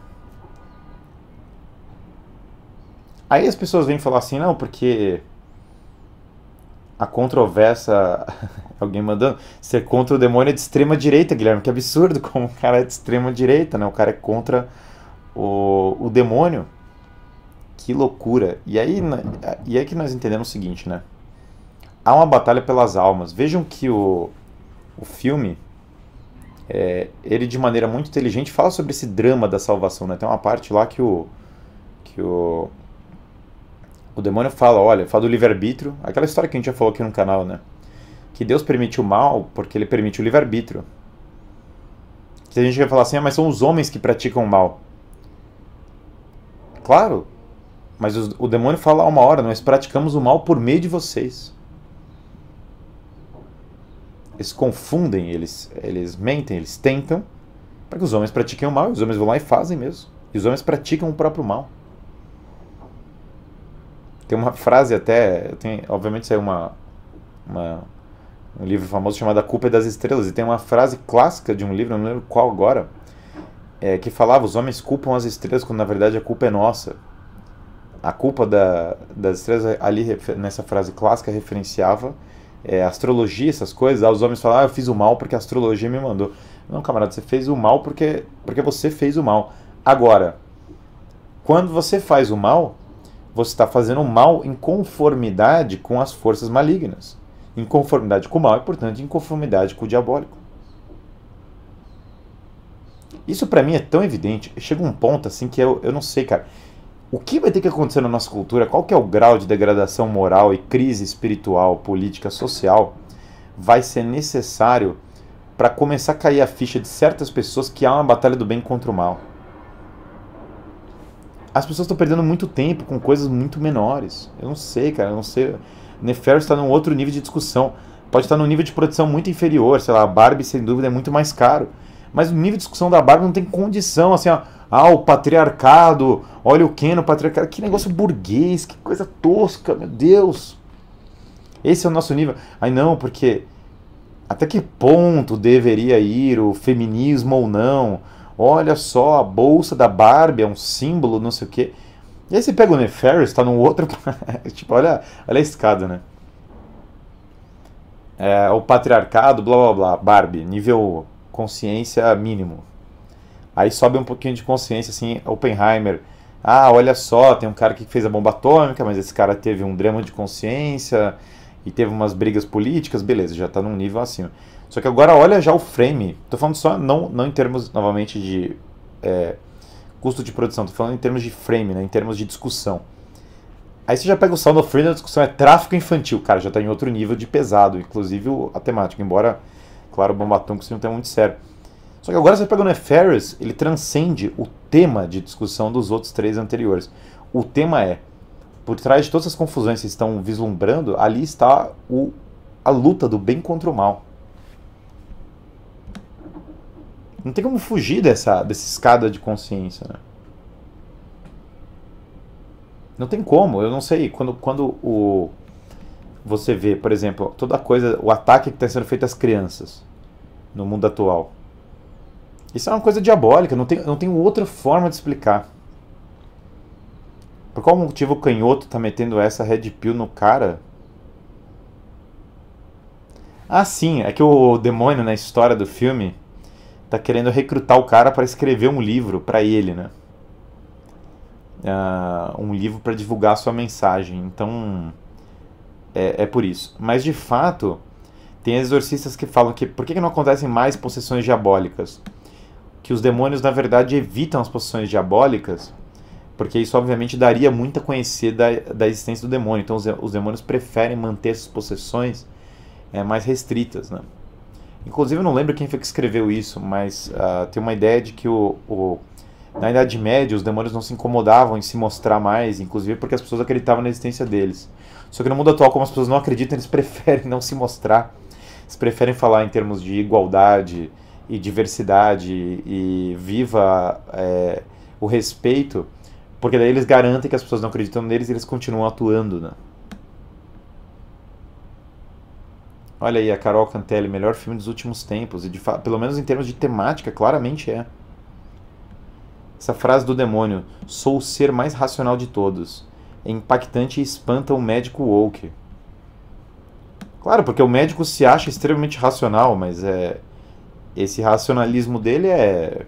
Aí as pessoas vêm falar assim, não, porque a controvérsia. Alguém mandando ser contra o demônio é de extrema direita, Guilherme. Que absurdo como o cara é de extrema direita, né? O cara é contra o, o demônio. Que loucura. E aí, e aí que nós entendemos o seguinte, né? Há uma batalha pelas almas. Vejam que o, o filme, é, ele de maneira muito inteligente fala sobre esse drama da salvação, né? Tem uma parte lá que o, que o o demônio fala, olha, fala do livre-arbítrio, aquela história que a gente já falou aqui no canal, né? Que Deus permite o mal porque ele permite o livre-arbítrio. Que a gente vai falar assim, ah, mas são os homens que praticam o mal. Claro, mas os, o demônio fala a uma hora, nós praticamos o mal por meio de vocês. Eles confundem, eles, eles mentem, eles tentam para que os homens pratiquem o mal, e os homens vão lá e fazem mesmo. E os homens praticam o próprio mal. Tem uma frase até, tem, obviamente saiu uma, uma, um livro famoso chamado A Culpa é das Estrelas, e tem uma frase clássica de um livro, não lembro qual agora, é, que falava, os homens culpam as estrelas quando na verdade a culpa é nossa. A culpa da, das estrelas, ali nessa frase clássica, referenciava é, astrologia, essas coisas, ah, os homens falavam ah, eu fiz o mal porque a astrologia me mandou. Não, camarada, você fez o mal porque, porque você fez o mal. Agora, quando você faz o mal, você está fazendo mal em conformidade com as forças malignas. Em conformidade com o mal e, é, portanto, em conformidade com o diabólico. Isso para mim é tão evidente. Chega um ponto assim que eu, eu não sei, cara. O que vai ter que acontecer na nossa cultura? Qual que é o grau de degradação moral e crise espiritual, política, social? Vai ser necessário para começar a cair a ficha de certas pessoas que há uma batalha do bem contra o mal as pessoas estão perdendo muito tempo com coisas muito menores. Eu não sei, cara, eu não sei. Neferro está num outro nível de discussão. Pode estar num nível de produção muito inferior, sei lá, a Barbie sem dúvida é muito mais caro. Mas o nível de discussão da Barbie não tem condição, assim, ó, ah, o patriarcado, olha o Ken, no patriarcado, que negócio burguês, que coisa tosca, meu Deus. Esse é o nosso nível. Aí não, porque até que ponto deveria ir o feminismo ou não? olha só, a bolsa da Barbie é um símbolo, não sei o quê. E aí você pega o Neferis, tá num outro. tipo, olha, olha a escada, né? É, o patriarcado, blá blá blá, Barbie, nível consciência mínimo. Aí sobe um pouquinho de consciência, assim, Oppenheimer. Ah, olha só, tem um cara que fez a bomba atômica, mas esse cara teve um drama de consciência e teve umas brigas políticas, beleza, já tá num nível acima. Só que agora olha já o frame. Estou falando só não, não em termos, novamente, de é, custo de produção. Estou falando em termos de frame, né? em termos de discussão. Aí você já pega o Sound of Freedom, a discussão é tráfico infantil. Cara, já está em outro nível de pesado, inclusive a temática. Embora, claro, o que seja não tema muito sério. Só que agora você pega o Neferis, ele transcende o tema de discussão dos outros três anteriores. O tema é, por trás de todas as confusões que vocês estão vislumbrando, ali está o, a luta do bem contra o mal. Não tem como fugir dessa, dessa escada de consciência, né? Não tem como, eu não sei. Quando, quando o, você vê, por exemplo, toda coisa, o ataque que está sendo feito às crianças no mundo atual. Isso é uma coisa diabólica, não tem, não tem outra forma de explicar. Por qual motivo o canhoto está metendo essa red pill no cara? Ah, sim, é que o demônio na história do filme tá querendo recrutar o cara para escrever um livro para ele, né? Uh, um livro para divulgar a sua mensagem. Então, é, é, por isso. Mas, de fato, tem exorcistas que falam que por que, que não acontecem mais possessões diabólicas? Que os demônios, na verdade, evitam as possessões diabólicas, porque isso, obviamente, daria muito a conhecer da, da existência do demônio. Então, os, os demônios preferem manter essas possessões é, mais restritas, né? Inclusive, eu não lembro quem foi que escreveu isso, mas uh, tem uma ideia de que o, o, na Idade Média os demônios não se incomodavam em se mostrar mais, inclusive porque as pessoas acreditavam na existência deles. Só que no mundo atual, como as pessoas não acreditam, eles preferem não se mostrar. Eles preferem falar em termos de igualdade e diversidade e viva é, o respeito, porque daí eles garantem que as pessoas não acreditam neles e eles continuam atuando, né? Olha aí, a Carol Cantelli, melhor filme dos últimos tempos. E de pelo menos em termos de temática, claramente é. Essa frase do demônio, sou o ser mais racional de todos. É impactante e espanta o médico woke. Claro, porque o médico se acha extremamente racional, mas é. Esse racionalismo dele é.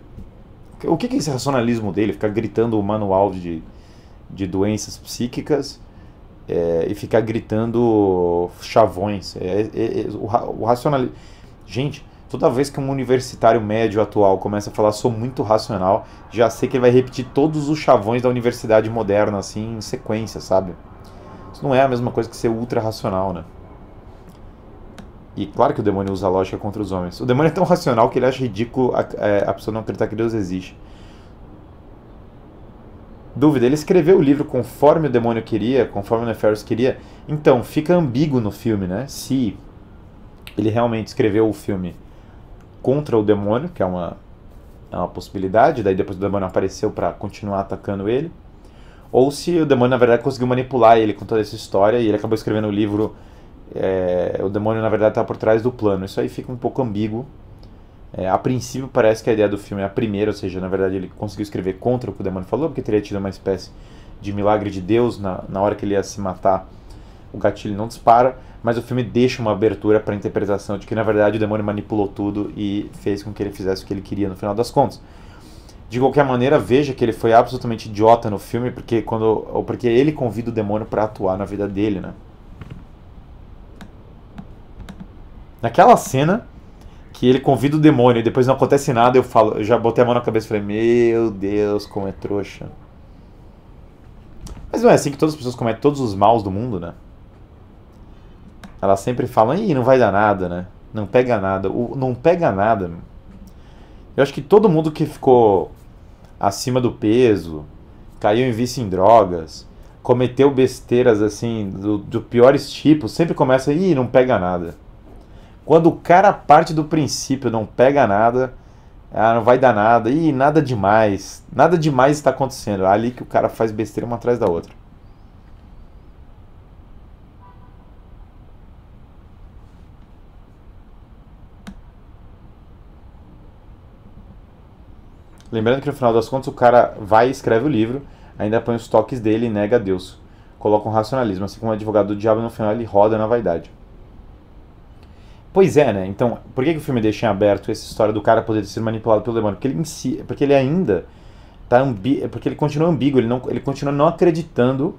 O que é esse racionalismo dele? Ficar gritando o manual de, de doenças psíquicas é, e ficar gritando chavões. É, é, é o, o racional. Gente, toda vez que um universitário médio atual começa a falar sou muito racional, já sei que ele vai repetir todos os chavões da universidade moderna, assim, em sequência, sabe? Isso não é a mesma coisa que ser ultra racional, né? E claro que o demônio usa lógica contra os homens. O demônio é tão racional que ele acha ridículo a, é, a pessoa não acreditar que Deus existe dúvida. Ele escreveu o livro conforme o demônio queria, conforme o nefarious queria. Então, fica ambíguo no filme, né? Se ele realmente escreveu o filme contra o demônio, que é uma, é uma possibilidade, daí depois o demônio apareceu para continuar atacando ele, ou se o demônio na verdade conseguiu manipular ele com toda essa história e ele acabou escrevendo o livro, é, o demônio na verdade está por trás do plano. Isso aí fica um pouco ambíguo, é, a princípio parece que a ideia do filme é a primeira, ou seja, na verdade ele conseguiu escrever contra o que o demônio falou, porque teria tido uma espécie de milagre de Deus na, na hora que ele ia se matar. O gatilho não dispara, mas o filme deixa uma abertura para a interpretação de que na verdade o demônio manipulou tudo e fez com que ele fizesse o que ele queria no final das contas. De qualquer maneira, veja que ele foi absolutamente idiota no filme, porque quando ou porque ele convida o demônio para atuar na vida dele, né? Naquela cena, que ele convida o demônio e depois não acontece nada, eu falo, eu já botei a mão na cabeça e falei, meu Deus, como é trouxa. Mas não é assim que todas as pessoas cometem todos os maus do mundo, né? Elas sempre falam, ih, não vai dar nada, né? Não pega nada. O, não pega nada. Eu acho que todo mundo que ficou acima do peso, caiu em vício em drogas, cometeu besteiras assim, do, do piores tipos, sempre começa, ih, não pega nada. Quando o cara parte do princípio, não pega nada, ah, não vai dar nada, e nada demais, nada demais está acontecendo. É ali que o cara faz besteira uma atrás da outra. Lembrando que no final das contas o cara vai e escreve o livro, ainda põe os toques dele e nega a Deus. Coloca um racionalismo, assim como o advogado do diabo no final ele roda na vaidade. Pois é, né? Então, por que, que o filme deixa em aberto essa história do cara poder ser manipulado pelo demônio? Porque ele, si, porque ele ainda tá ambi... É porque ele continua ambíguo, ele, não, ele continua não acreditando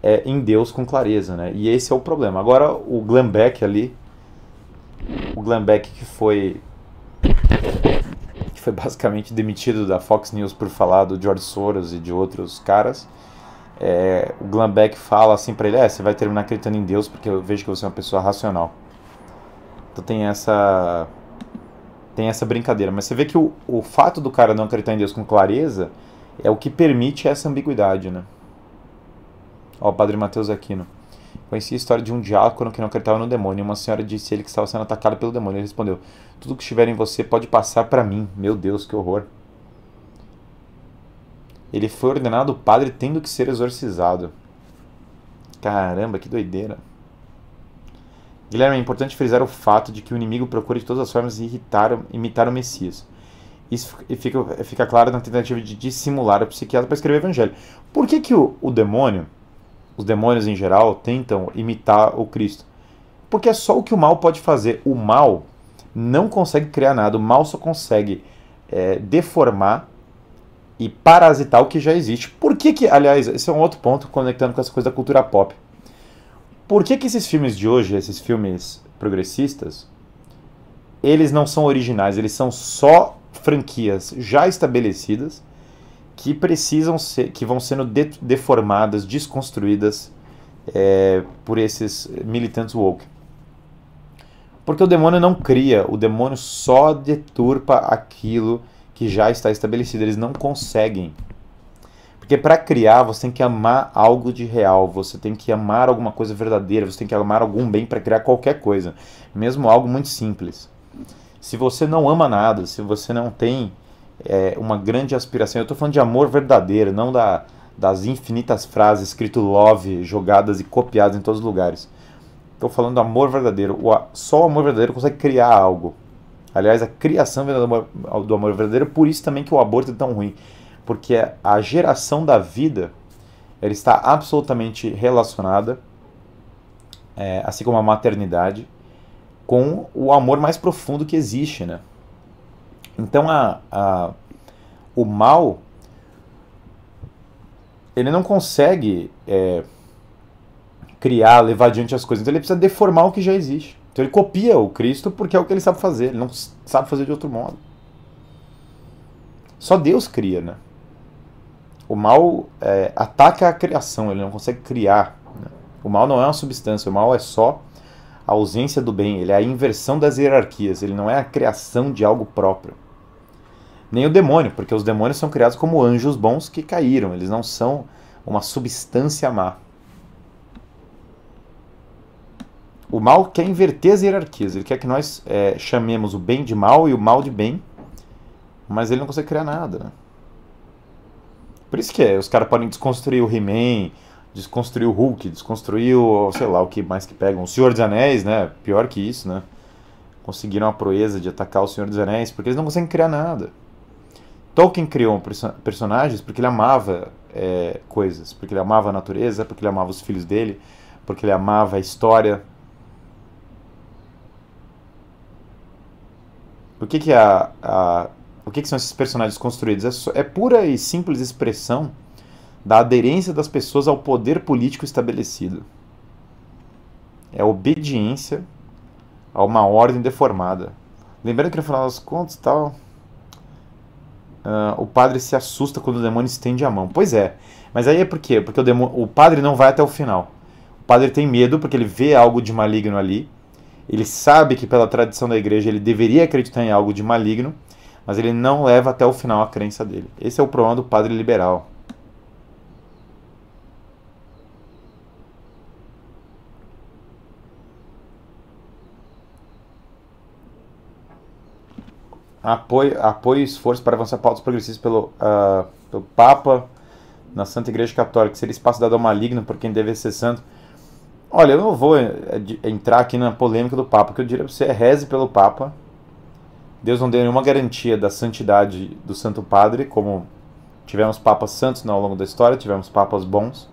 é, em Deus com clareza, né? E esse é o problema. Agora, o Glenn Beck ali, o Glenn Beck que foi que foi basicamente demitido da Fox News por falar do George Soros e de outros caras, é, o Glenn Beck fala assim para ele, é, você vai terminar acreditando em Deus porque eu vejo que você é uma pessoa racional. Então tem essa tem essa brincadeira. Mas você vê que o, o fato do cara não acreditar em Deus com clareza é o que permite essa ambiguidade, né? Ó, o Padre Mateus Aquino. Conheci a história de um diácono que não acreditava no demônio. Uma senhora disse ele que estava sendo atacado pelo demônio. Ele respondeu: Tudo que estiver em você pode passar para mim. Meu Deus, que horror. Ele foi ordenado padre tendo que ser exorcizado. Caramba, que doideira. Guilherme, é importante frisar o fato de que o inimigo procura de todas as formas irritar, imitar o Messias. Isso fica, fica claro na tentativa de dissimular o psiquiatra para escrever o evangelho. Por que, que o, o demônio, os demônios em geral, tentam imitar o Cristo? Porque é só o que o mal pode fazer. O mal não consegue criar nada, o mal só consegue é, deformar e parasitar o que já existe. Por que que, aliás, esse é um outro ponto conectando com essa coisa da cultura pop. Por que, que esses filmes de hoje, esses filmes progressistas, eles não são originais, eles são só franquias já estabelecidas que precisam ser, que vão sendo de, deformadas, desconstruídas é, por esses militantes woke. Porque o demônio não cria, o demônio só deturpa aquilo que já está estabelecido. Eles não conseguem porque para criar, você tem que amar algo de real, você tem que amar alguma coisa verdadeira, você tem que amar algum bem para criar qualquer coisa, mesmo algo muito simples. Se você não ama nada, se você não tem é, uma grande aspiração, eu estou falando de amor verdadeiro, não da, das infinitas frases escrito love jogadas e copiadas em todos os lugares. Estou falando do amor verdadeiro. O, só o amor verdadeiro consegue criar algo. Aliás, a criação do amor, do amor verdadeiro, por isso também que o aborto é tão ruim porque a geração da vida ela está absolutamente relacionada, é, assim como a maternidade, com o amor mais profundo que existe, né? Então a, a, o mal ele não consegue é, criar, levar adiante as coisas. Então ele precisa deformar o que já existe. Então ele copia o Cristo porque é o que ele sabe fazer. Ele não sabe fazer de outro modo. Só Deus cria, né? O mal é, ataca a criação, ele não consegue criar. Né? O mal não é uma substância, o mal é só a ausência do bem, ele é a inversão das hierarquias, ele não é a criação de algo próprio. Nem o demônio, porque os demônios são criados como anjos bons que caíram, eles não são uma substância má. O mal quer inverter as hierarquias, ele quer que nós é, chamemos o bem de mal e o mal de bem, mas ele não consegue criar nada. Né? Por isso que é, os caras podem desconstruir o He-Man, desconstruir o Hulk, desconstruir o, sei lá, o que mais que pegam. O Senhor dos Anéis, né? Pior que isso, né? Conseguiram a proeza de atacar o Senhor dos Anéis, porque eles não conseguem criar nada. Tolkien criou personagens porque ele amava é, coisas, porque ele amava a natureza, porque ele amava os filhos dele, porque ele amava a história. O que, que é a, a o que, que são esses personagens construídos? É, é pura e simples expressão da aderência das pessoas ao poder político estabelecido. É obediência a uma ordem deformada. Lembrando que no final das contas, tal, Uh, o padre se assusta quando o demônio estende a mão. Pois é, mas aí é por quê? Porque o, demônio, o padre não vai até o final. O padre tem medo porque ele vê algo de maligno ali. Ele sabe que pela tradição da igreja ele deveria acreditar em algo de maligno mas ele não leva até o final a crença dele. Esse é o problema do padre liberal. Apoio, apoio e esforço para avançar pautas progressistas pelo, uh, pelo Papa na Santa Igreja Católica. Seria espaço dado ao maligno por quem deve ser santo. Olha, eu não vou eh, entrar aqui na polêmica do Papa, que eu diria para você é reze pelo Papa, Deus não deu nenhuma garantia da santidade do Santo Padre, como tivemos papas santos né, ao longo da história, tivemos papas bons,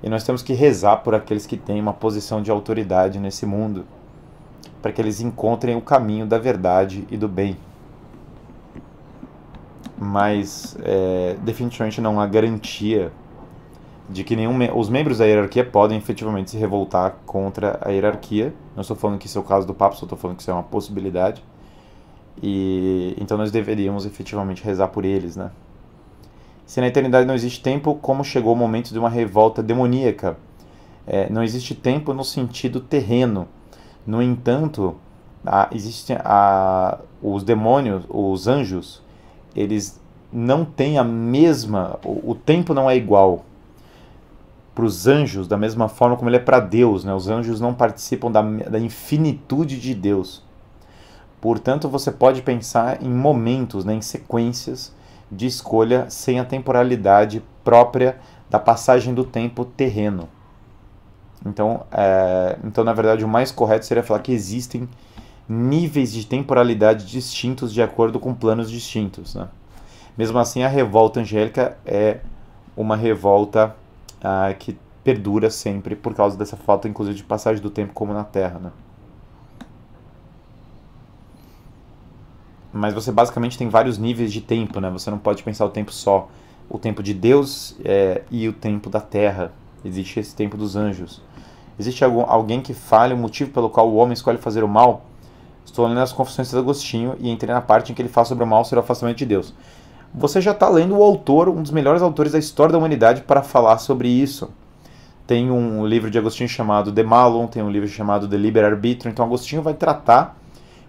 e nós temos que rezar por aqueles que têm uma posição de autoridade nesse mundo, para que eles encontrem o caminho da verdade e do bem. Mas é, definitivamente não há garantia de que nenhum me os membros da hierarquia podem efetivamente se revoltar contra a hierarquia. Não estou falando que isso é o caso do Papa, só estou falando que isso é uma possibilidade e então nós deveríamos efetivamente rezar por eles, né? Se na eternidade não existe tempo, como chegou o momento de uma revolta demoníaca? É, não existe tempo no sentido terreno. No entanto, a, existem a, os demônios, os anjos, eles não têm a mesma. O, o tempo não é igual para os anjos, da mesma forma como ele é para Deus. Né? Os anjos não participam da, da infinitude de Deus. Portanto, você pode pensar em momentos, né, em sequências de escolha sem a temporalidade própria da passagem do tempo terreno. Então, é, então, na verdade, o mais correto seria falar que existem níveis de temporalidade distintos de acordo com planos distintos. Né? Mesmo assim, a revolta angélica é uma revolta ah, que perdura sempre por causa dessa falta, inclusive, de passagem do tempo como na Terra. Né? mas você basicamente tem vários níveis de tempo, né? Você não pode pensar o tempo só. O tempo de Deus é, e o tempo da terra. Existe esse tempo dos anjos. Existe algum, alguém que fale o motivo pelo qual o homem escolhe fazer o mal? Estou lendo as Confissões de Agostinho e entrei na parte em que ele fala sobre o mal ser o afastamento de Deus. Você já está lendo o autor, um dos melhores autores da história da humanidade, para falar sobre isso. Tem um livro de Agostinho chamado De Malum, tem um livro chamado De Liber Arbítrio. Então, Agostinho vai tratar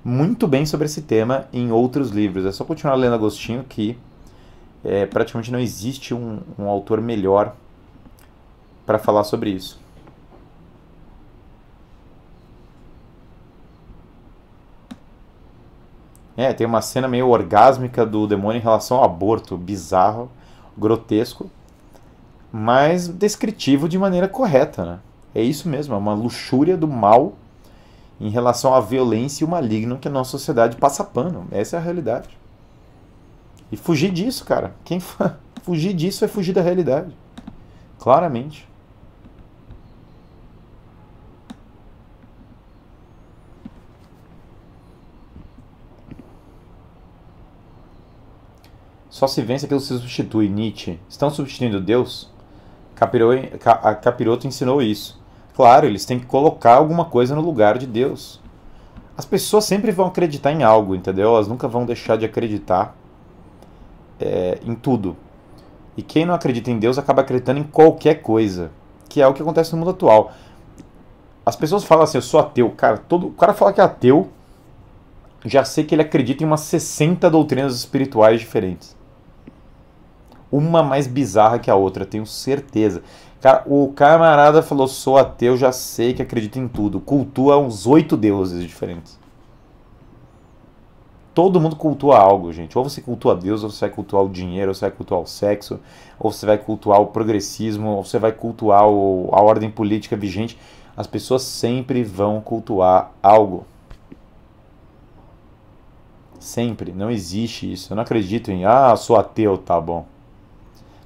muito bem sobre esse tema em outros livros. É só continuar lendo Agostinho que é, praticamente não existe um, um autor melhor para falar sobre isso. É, tem uma cena meio orgásmica do demônio em relação ao aborto, bizarro, grotesco, mas descritivo de maneira correta, né? É isso mesmo, é uma luxúria do mal em relação à violência e o maligno que a nossa sociedade passa pano. Essa é a realidade. E fugir disso, cara. Quem fugir disso é fugir da realidade. Claramente. Só se vence aquilo que se substitui. Nietzsche. Estão substituindo Deus? Capiroto ensinou isso. Claro, eles têm que colocar alguma coisa no lugar de Deus. As pessoas sempre vão acreditar em algo, entendeu? Elas nunca vão deixar de acreditar é, em tudo. E quem não acredita em Deus acaba acreditando em qualquer coisa, que é o que acontece no mundo atual. As pessoas falam assim, eu sou ateu. Cara, todo, o cara fala que é ateu, já sei que ele acredita em umas 60 doutrinas espirituais diferentes. Uma mais bizarra que a outra, tenho certeza. Cara, o camarada falou: sou ateu, já sei que acredito em tudo. Cultua uns oito deuses diferentes. Todo mundo cultua algo, gente. Ou você cultua Deus, ou você vai cultuar o dinheiro, ou você vai cultuar o sexo, ou você vai cultuar o progressismo, ou você vai cultuar o, a ordem política vigente. As pessoas sempre vão cultuar algo. Sempre. Não existe isso. Eu não acredito em, ah, sou ateu, tá bom.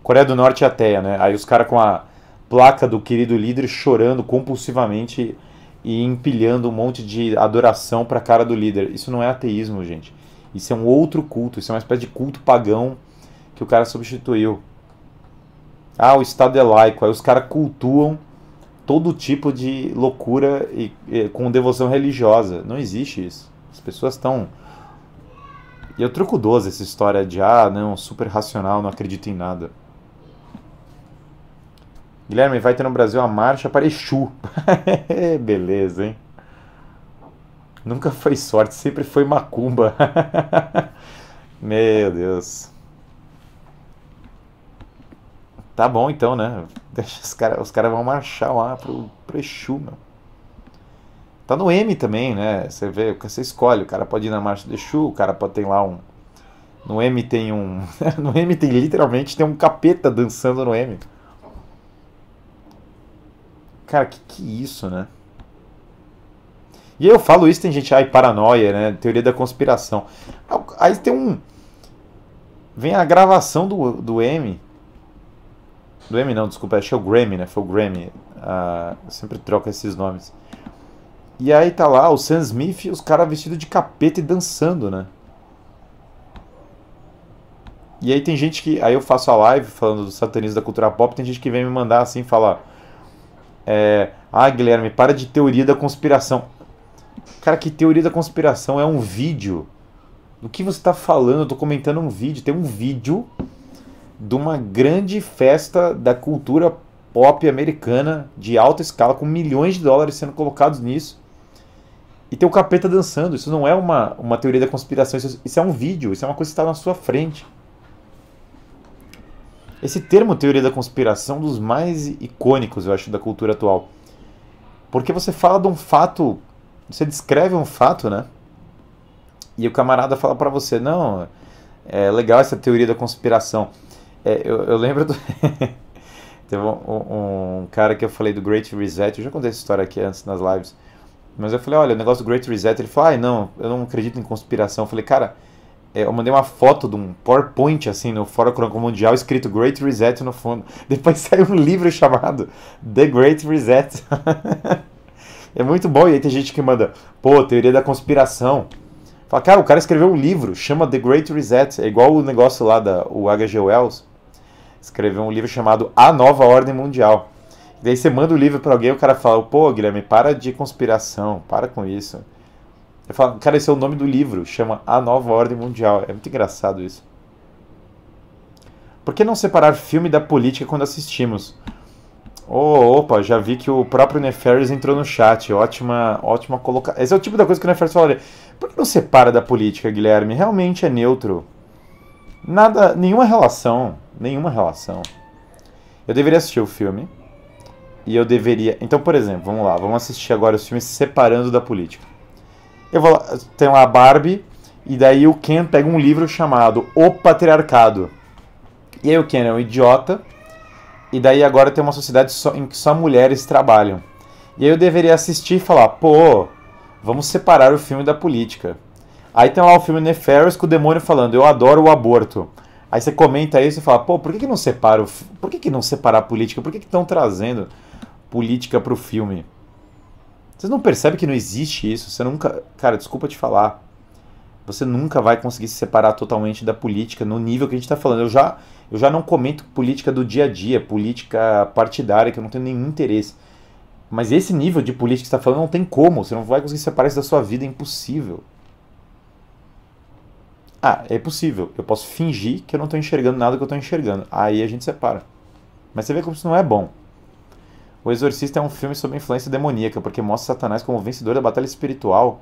Coreia do Norte é ateia, né? Aí os caras com a placa do querido líder chorando compulsivamente e empilhando um monte de adoração para a cara do líder. Isso não é ateísmo, gente. Isso é um outro culto, isso é uma espécie de culto pagão que o cara substituiu. Ah, o Estado é laico. Aí os caras cultuam todo tipo de loucura e, e, com devoção religiosa. Não existe isso. As pessoas estão. E eu troco 12 essa história de, ah, não, super racional, não acredito em nada. Guilherme, vai ter no Brasil a marcha para Exu. Beleza, hein? Nunca foi sorte, sempre foi macumba. Meu Deus. Tá bom então, né? Deixa os caras os cara vão marchar lá pro, pro Exu, meu. Tá no M também, né? Você vê, você escolhe. O cara pode ir na marcha do Exu, o cara pode ter lá um. No M tem um. no M tem literalmente tem um capeta dançando no M. Cara, que que é isso, né? E eu falo isso, tem gente, ai, paranoia, né? Teoria da conspiração. Aí tem um. Vem a gravação do, do M. Do M não, desculpa, achei é o Grammy, né? Foi o Grammy. Ah, eu sempre troco esses nomes. E aí tá lá o Sam Smith e os caras vestidos de capeta e dançando, né? E aí tem gente que. Aí eu faço a live falando do satanismo da cultura pop, tem gente que vem me mandar assim falar. É, ah, Guilherme, para de teoria da conspiração. Cara, que teoria da conspiração é um vídeo. Do que você está falando? Eu tô comentando um vídeo. Tem um vídeo de uma grande festa da cultura pop americana de alta escala, com milhões de dólares sendo colocados nisso. E tem o capeta dançando. Isso não é uma, uma teoria da conspiração. Isso, isso é um vídeo. Isso é uma coisa que está na sua frente. Esse termo teoria da conspiração é um dos mais icônicos, eu acho, da cultura atual. Porque você fala de um fato, você descreve um fato, né? E o camarada fala para você, não, é legal essa teoria da conspiração. É, eu, eu, lembro do... Teve um, um, cara que eu falei do Great Reset, eu já contei essa história aqui antes nas lives. Mas eu falei, olha, o negócio do Great Reset, ele falou, ah, não, eu não acredito em conspiração. Eu falei, cara, é, eu mandei uma foto de um PowerPoint assim no Fórum Econômico Mundial escrito Great Reset no fundo. Depois saiu um livro chamado The Great Reset. é muito bom. E aí tem gente que manda, pô, teoria da conspiração. Fala, cara, o cara escreveu um livro, chama The Great Reset. É igual o negócio lá da o H.G. Wells. Escreveu um livro chamado A Nova Ordem Mundial. E daí você manda o livro para alguém, o cara fala, pô, Guilherme, para de conspiração, para com isso. Eu falo, cara, esse é o nome do livro, chama A Nova Ordem Mundial. É muito engraçado isso. Por que não separar filme da política quando assistimos? Oh, opa, já vi que o próprio Neferes entrou no chat. Ótima, ótima colocação. Esse é o tipo da coisa que o Neferes falaria. Por que não separa da política, Guilherme? Realmente é neutro. Nada, nenhuma relação, nenhuma relação. Eu deveria assistir o filme e eu deveria. Então, por exemplo, vamos lá, vamos assistir agora os filmes separando da política. Eu vou lá, tem lá a Barbie, e daí o Ken pega um livro chamado O Patriarcado. E aí o Ken é um idiota, e daí agora tem uma sociedade só, em que só mulheres trabalham. E aí eu deveria assistir e falar, pô, vamos separar o filme da política. Aí tem lá o filme nefarious com o demônio falando, eu adoro o aborto. Aí você comenta isso e fala, pô, por que, que não separa o, por que, que não separar a política? Por que estão trazendo política para o filme? Vocês não percebem que não existe isso? Você nunca. Cara, desculpa te falar. Você nunca vai conseguir se separar totalmente da política no nível que a gente está falando. Eu já, eu já não comento política do dia a dia, política partidária, que eu não tenho nenhum interesse. Mas esse nível de política que você está falando não tem como. Você não vai conseguir separar isso da sua vida, é impossível. Ah, é possível. Eu posso fingir que eu não estou enxergando nada que eu estou enxergando. Aí a gente separa. Mas você vê como isso não é bom. O Exorcista é um filme sobre influência demoníaca, porque mostra Satanás como vencedor da batalha espiritual.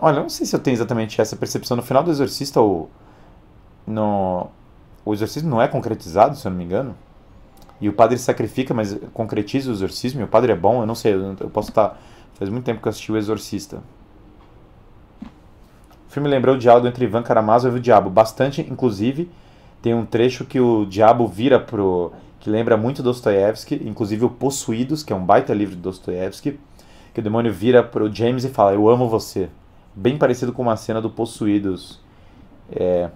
Olha, eu não sei se eu tenho exatamente essa percepção. No final do Exorcista, o, no, o exorcismo não é concretizado, se eu não me engano. E o padre sacrifica, mas concretiza o exorcismo. E o padre é bom, eu não sei, eu posso estar. Faz muito tempo que eu assisti O Exorcista. O filme lembrou o diálogo entre Ivan Karamazov e o diabo, bastante, inclusive. Tem um trecho que o diabo vira pro que lembra muito Dostoiévski, inclusive o Possuídos, que é um baita livro de Dostoiévski, que o demônio vira para o James e fala: Eu amo você. Bem parecido com uma cena do Possuídos. É...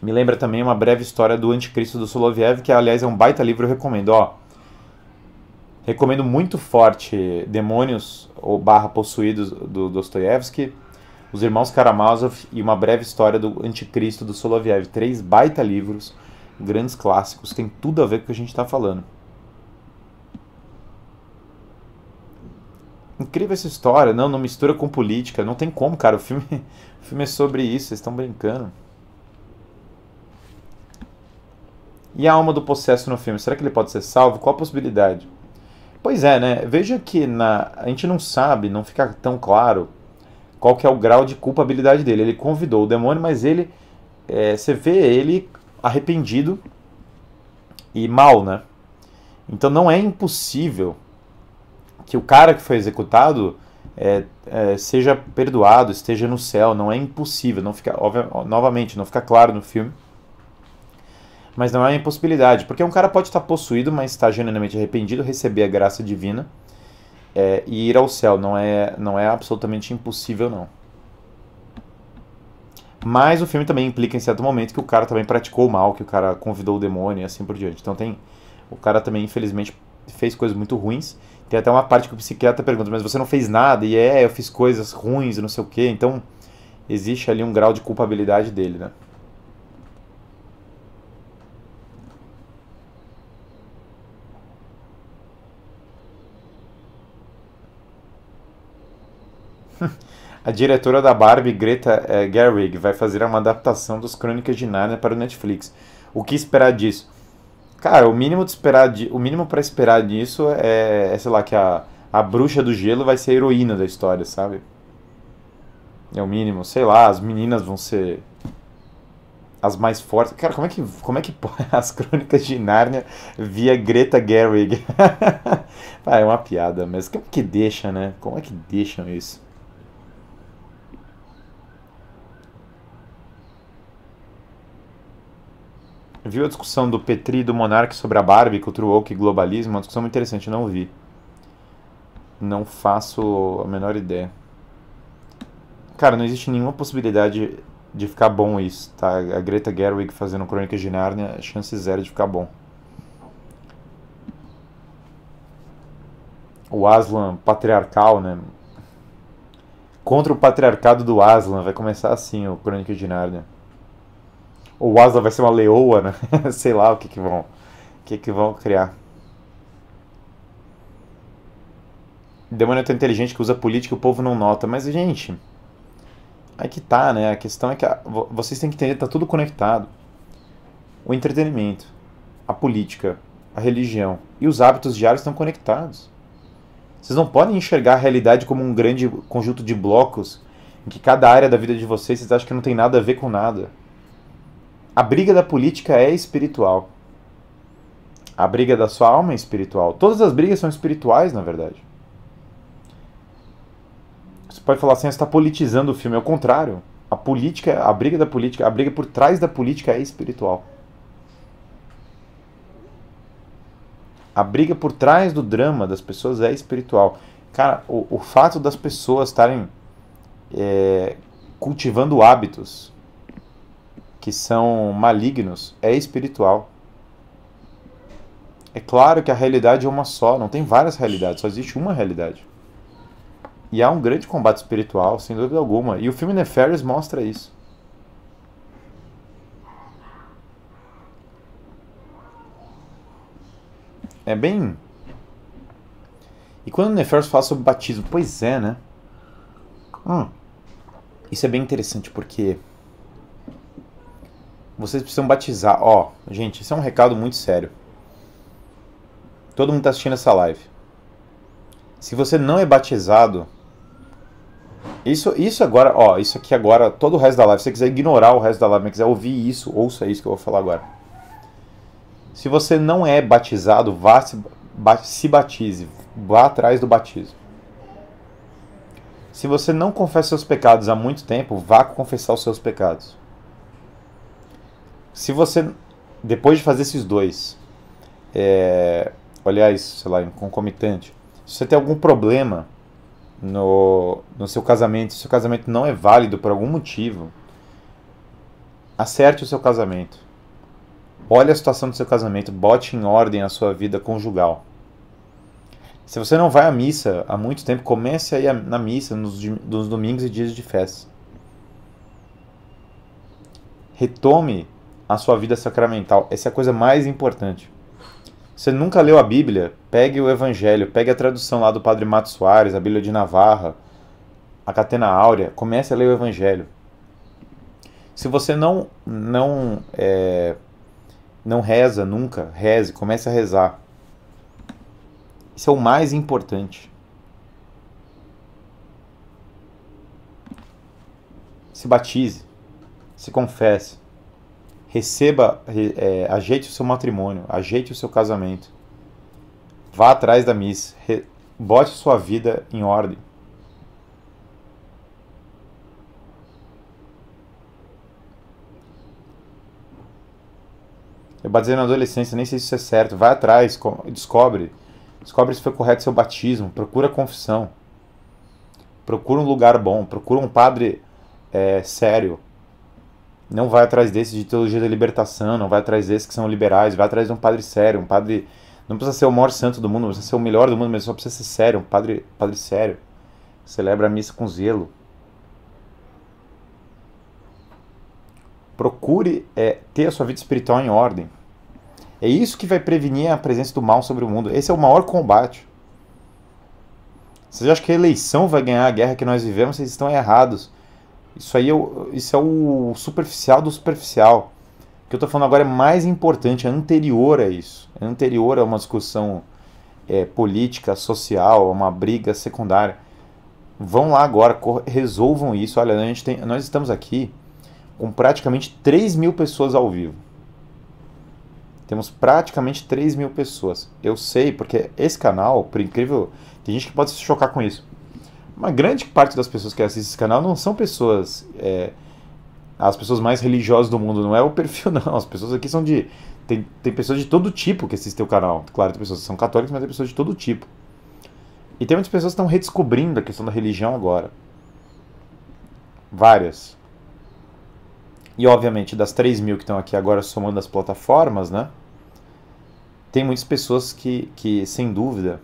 Me lembra também uma breve história do Anticristo do Soloviev, que aliás é um baita livro, eu recomendo. Ó, recomendo muito forte Demônios ou barra Possuídos do Dostoiévski, Os Irmãos Karamazov e Uma Breve História do Anticristo do Soloviev. Três baita livros grandes clássicos, tem tudo a ver com o que a gente está falando. Incrível essa história, não, não mistura com política, não tem como, cara, o filme, o filme é sobre isso, vocês estão brincando. E a alma do possesso no filme, será que ele pode ser salvo? Qual a possibilidade? Pois é, né? Veja que na... a gente não sabe, não fica tão claro qual que é o grau de culpabilidade dele. Ele convidou o demônio, mas ele, é, você vê ele arrependido e mal, né? Então não é impossível que o cara que foi executado é, é, seja perdoado, esteja no céu. Não é impossível, não fica óbvio, novamente, não fica claro no filme. Mas não é uma impossibilidade, porque um cara pode estar possuído, mas estar genuinamente arrependido, receber a graça divina é, e ir ao céu. Não é, não é absolutamente impossível, não. Mas o filme também implica em certo momento que o cara também praticou mal, que o cara convidou o demônio e assim por diante. Então tem. O cara também, infelizmente, fez coisas muito ruins. Tem até uma parte que o psiquiatra pergunta, mas você não fez nada? E é, eu fiz coisas ruins, não sei o quê. Então existe ali um grau de culpabilidade dele, né? A diretora da Barbie, Greta eh, Gerwig, vai fazer uma adaptação dos Crônicas de Narnia para o Netflix. O que esperar disso? Cara, o mínimo de esperar de, o mínimo para esperar disso é, é, sei lá, que a, a bruxa do gelo vai ser a heroína da história, sabe? É o mínimo, sei lá, as meninas vão ser as mais fortes. Cara, como é que como é que as crônicas de Nárnia via Greta Gerwig? ah, é uma piada, mas como é que deixa, né? Como é que deixam isso? Viu a discussão do Petri e do Monark sobre a Barbie cultura o globalismo? É uma discussão muito interessante, não vi. Não faço a menor ideia. Cara, não existe nenhuma possibilidade de ficar bom isso, tá? A Greta Gerwig fazendo Crônica de Nárnia, chance zero de ficar bom. O Aslan patriarcal, né? Contra o patriarcado do Aslan, vai começar assim o Crônica de Nárnia o Asla vai ser uma leoa, né? Sei lá o que que vão, o que que vão criar. Demônio é tão inteligente que usa política e o povo não nota. Mas, gente, aí que tá, né? A questão é que a, vocês têm que entender, tá tudo conectado. O entretenimento, a política, a religião e os hábitos diários estão conectados. Vocês não podem enxergar a realidade como um grande conjunto de blocos em que cada área da vida de vocês vocês acham que não tem nada a ver com nada a briga da política é espiritual. A briga da sua alma é espiritual. Todas as brigas são espirituais, na verdade. Você pode falar assim, ah, você está politizando o filme. É o contrário. A política, a briga da política, a briga por trás da política é espiritual. A briga por trás do drama das pessoas é espiritual. Cara, o, o fato das pessoas estarem é, cultivando hábitos que são malignos é espiritual. É claro que a realidade é uma só, não tem várias realidades, só existe uma realidade. E há um grande combate espiritual, sem dúvida alguma. E o filme Nefarious mostra isso. É bem. E quando Nefarious fala sobre batismo, pois é, né? Hum. Isso é bem interessante porque vocês precisam batizar. Ó, oh, gente, isso é um recado muito sério. Todo mundo está assistindo essa live. Se você não é batizado, isso, isso agora, ó, isso aqui agora, todo o resto da live. Se você quiser ignorar o resto da live, mas quiser ouvir isso, ouça isso que eu vou falar agora. Se você não é batizado, vá se, se batize, vá atrás do batismo. Se você não confessa seus pecados há muito tempo, vá confessar os seus pecados se você, depois de fazer esses dois, é, isso, sei lá, em concomitante, se você tem algum problema no, no seu casamento, se o seu casamento não é válido por algum motivo, acerte o seu casamento. Olhe a situação do seu casamento, bote em ordem a sua vida conjugal. Se você não vai à missa há muito tempo, comece a ir na missa nos, nos domingos e dias de festa. Retome a sua vida sacramental. Essa é a coisa mais importante. Você nunca leu a Bíblia? Pegue o Evangelho, pegue a tradução lá do Padre Mato Soares, a Bíblia de Navarra, a Catena Áurea. Comece a ler o Evangelho. Se você não não é, não reza nunca, reze, comece a rezar. Isso é o mais importante. Se batize, se confesse receba, é, ajeite o seu matrimônio, ajeite o seu casamento, vá atrás da missa, re, bote sua vida em ordem. Eu batizei na adolescência, nem sei se isso é certo. Vai atrás, descobre. Descobre se foi correto seu batismo. Procura confissão. Procura um lugar bom. Procura um padre é, sério não vai atrás desses de teologia da libertação, não vai atrás desses que são liberais, vai atrás de um padre sério, um padre. Não precisa ser o maior santo do mundo, não precisa ser o melhor do mundo, mas só precisa ser sério, um padre, padre sério. Celebra a missa com zelo. Procure é, ter a sua vida espiritual em ordem. É isso que vai prevenir a presença do mal sobre o mundo. Esse é o maior combate. Vocês acham que a eleição vai ganhar a guerra que nós vivemos? Vocês estão errados. Isso aí é o, isso é o superficial do superficial. O que eu estou falando agora é mais importante, é anterior a isso. É anterior a uma discussão é, política, social, uma briga secundária. Vão lá agora, resolvam isso. Olha, a gente tem, nós estamos aqui com praticamente 3 mil pessoas ao vivo. Temos praticamente 3 mil pessoas. Eu sei, porque esse canal, por incrível, tem gente que pode se chocar com isso uma grande parte das pessoas que assistem esse canal não são pessoas. É, as pessoas mais religiosas do mundo, não é o perfil, não. As pessoas aqui são de. Tem, tem pessoas de todo tipo que assistem o canal. Claro, tem pessoas que são católicas, mas tem pessoas de todo tipo. E tem muitas pessoas que estão redescobrindo a questão da religião agora. Várias. E obviamente, das 3 mil que estão aqui agora somando as plataformas, né? Tem muitas pessoas que, que sem dúvida,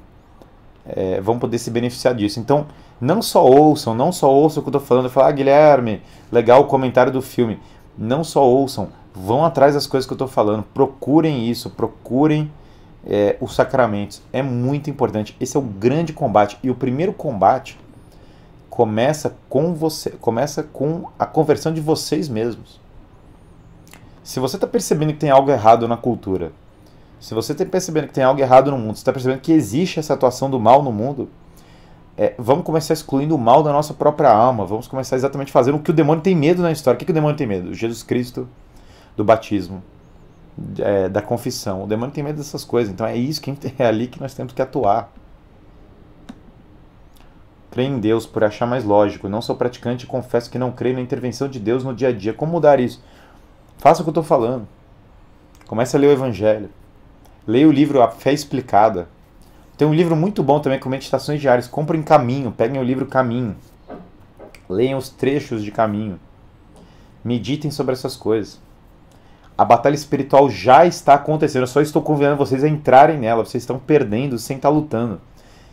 é, vão poder se beneficiar disso. Então, não só ouçam, não só ouçam o que eu estou falando. Eu falo, ah, Guilherme, legal o comentário do filme. Não só ouçam, vão atrás das coisas que eu estou falando. Procurem isso, procurem é, os sacramentos. É muito importante. Esse é o grande combate. E o primeiro combate começa com você, começa com a conversão de vocês mesmos. Se você está percebendo que tem algo errado na cultura, se você está percebendo que tem algo errado no mundo, está percebendo que existe essa atuação do mal no mundo, é, vamos começar excluindo o mal da nossa própria alma, vamos começar exatamente fazendo o que o demônio tem medo na história. O que, que o demônio tem medo? Jesus Cristo, do batismo, é, da confissão. O demônio tem medo dessas coisas, então é isso que é ali que nós temos que atuar. Creio em Deus por achar mais lógico. Não sou praticante e confesso que não creio na intervenção de Deus no dia a dia. Como mudar isso? Faça o que eu estou falando. Comece a ler o Evangelho. Leia o livro A Fé Explicada tem um livro muito bom também com meditações diárias. Comprem Caminho, peguem o livro Caminho. Leiam os trechos de Caminho. Meditem sobre essas coisas. A batalha espiritual já está acontecendo. Eu só estou convidando vocês a entrarem nela. Vocês estão perdendo sem estar lutando.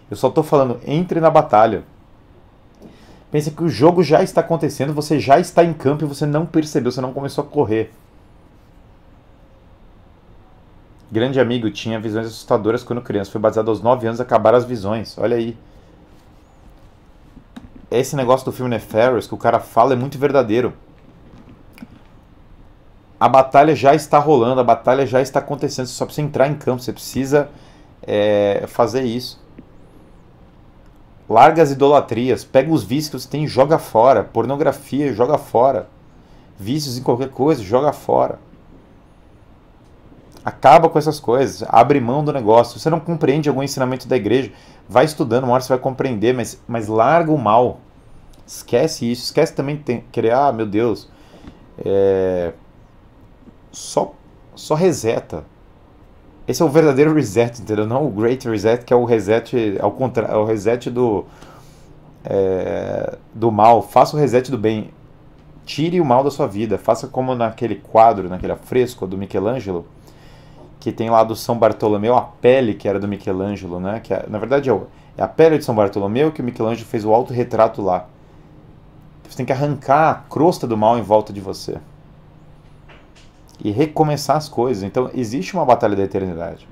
Eu só estou falando, entre na batalha. Pensa que o jogo já está acontecendo, você já está em campo e você não percebeu, você não começou a correr. Grande amigo, tinha visões assustadoras quando criança. Foi baseado aos 9 anos, acabaram as visões. Olha aí. Esse negócio do filme Nefarious que o cara fala, é muito verdadeiro. A batalha já está rolando, a batalha já está acontecendo. Você só precisa entrar em campo, você precisa é, fazer isso. Larga as idolatrias, pega os vícios que você tem e joga fora. Pornografia, joga fora. Vícios em qualquer coisa, joga fora. Acaba com essas coisas, abre mão do negócio. Você não compreende algum ensinamento da igreja, vai estudando, uma hora você vai compreender, mas, mas larga o mal. Esquece isso, esquece também de querer, ah, meu Deus, é... só, só reseta. Esse é o verdadeiro reset, entendeu? Não o great reset, que é o reset ao contrário, é o reset do, é, do mal. Faça o reset do bem. Tire o mal da sua vida. Faça como naquele quadro, naquele afresco do Michelangelo, que tem lá do São Bartolomeu, a pele que era do Michelangelo, né? Que é, na verdade é, o, é, a pele de São Bartolomeu que o Michelangelo fez o autorretrato lá. Você tem que arrancar a crosta do mal em volta de você. E recomeçar as coisas. Então existe uma batalha da eternidade.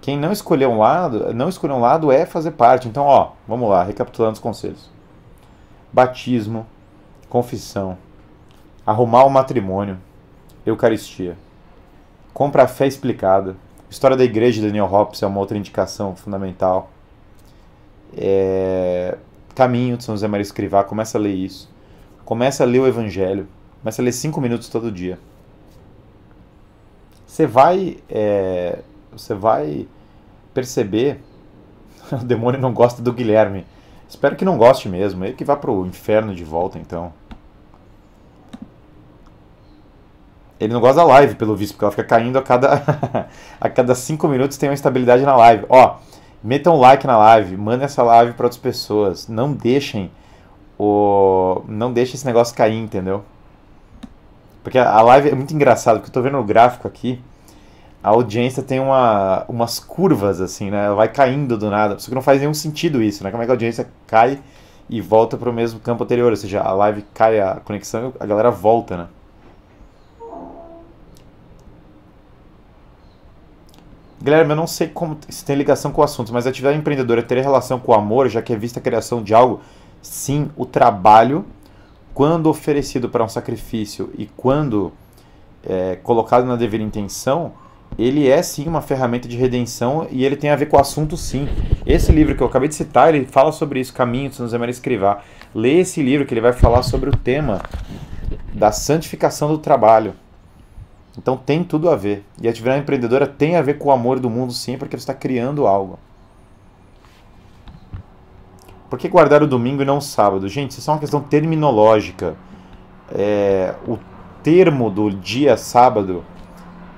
Quem não escolheu um lado, não escolheu um lado é fazer parte. Então, ó, vamos lá, recapitulando os conselhos. Batismo, confissão, arrumar o um matrimônio, Eucaristia. Compra a fé explicada. História da igreja de Daniel Hobbes é uma outra indicação fundamental. É... Caminho de São José Maria Escrivá, começa a ler isso. Começa a ler o Evangelho. Começa a ler cinco minutos todo dia. Você vai, é... você vai perceber. o demônio não gosta do Guilherme. Espero que não goste mesmo. Ele que vá pro inferno de volta, então. Ele não gosta da live, pelo visto, porque ela fica caindo a cada, a cada cinco minutos tem uma estabilidade na live. Ó, metam um like na live, mandem essa live para outras pessoas. Não deixem o. Não deixem esse negócio cair, entendeu? Porque a live é muito engraçado, porque eu tô vendo no gráfico aqui, a audiência tem uma, umas curvas, assim, né? Ela vai caindo do nada. Só que não faz nenhum sentido isso, né? Como é que a audiência cai e volta para o mesmo campo anterior? Ou seja, a live cai a conexão e a galera volta, né? Guilherme, eu não sei como, se tem ligação com o assunto, mas a atividade empreendedora é teria relação com o amor, já que é vista a criação de algo? Sim, o trabalho, quando oferecido para um sacrifício e quando é, colocado na devida intenção, ele é sim uma ferramenta de redenção e ele tem a ver com o assunto sim. Esse livro que eu acabei de citar, ele fala sobre isso, Caminho de São José Maria Escrivá. Lê esse livro que ele vai falar sobre o tema da santificação do trabalho. Então tem tudo a ver. E atividade empreendedora tem a ver com o amor do mundo, sim, porque você está criando algo. Por que guardar o domingo e não o sábado? Gente, isso é uma questão terminológica. É, o termo do dia sábado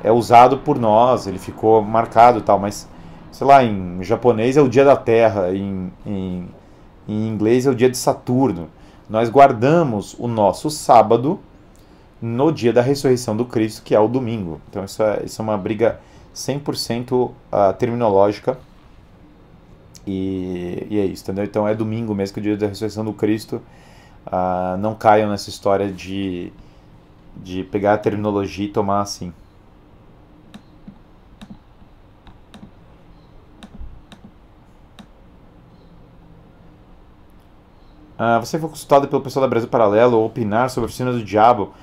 é usado por nós, ele ficou marcado e tal, mas sei lá, em japonês é o dia da terra, em, em, em inglês é o dia de Saturno. Nós guardamos o nosso sábado no dia da ressurreição do Cristo, que é o domingo. Então, isso é, isso é uma briga 100% uh, ah, terminológica. E, e, é isso, entendeu? Então, é domingo mesmo que é o dia da ressurreição do Cristo. Uh, não caiam nessa história de, de pegar a terminologia e tomar assim. Uh, você foi consultado pelo pessoal da Brasil Paralelo opinar sobre a oficina do diabo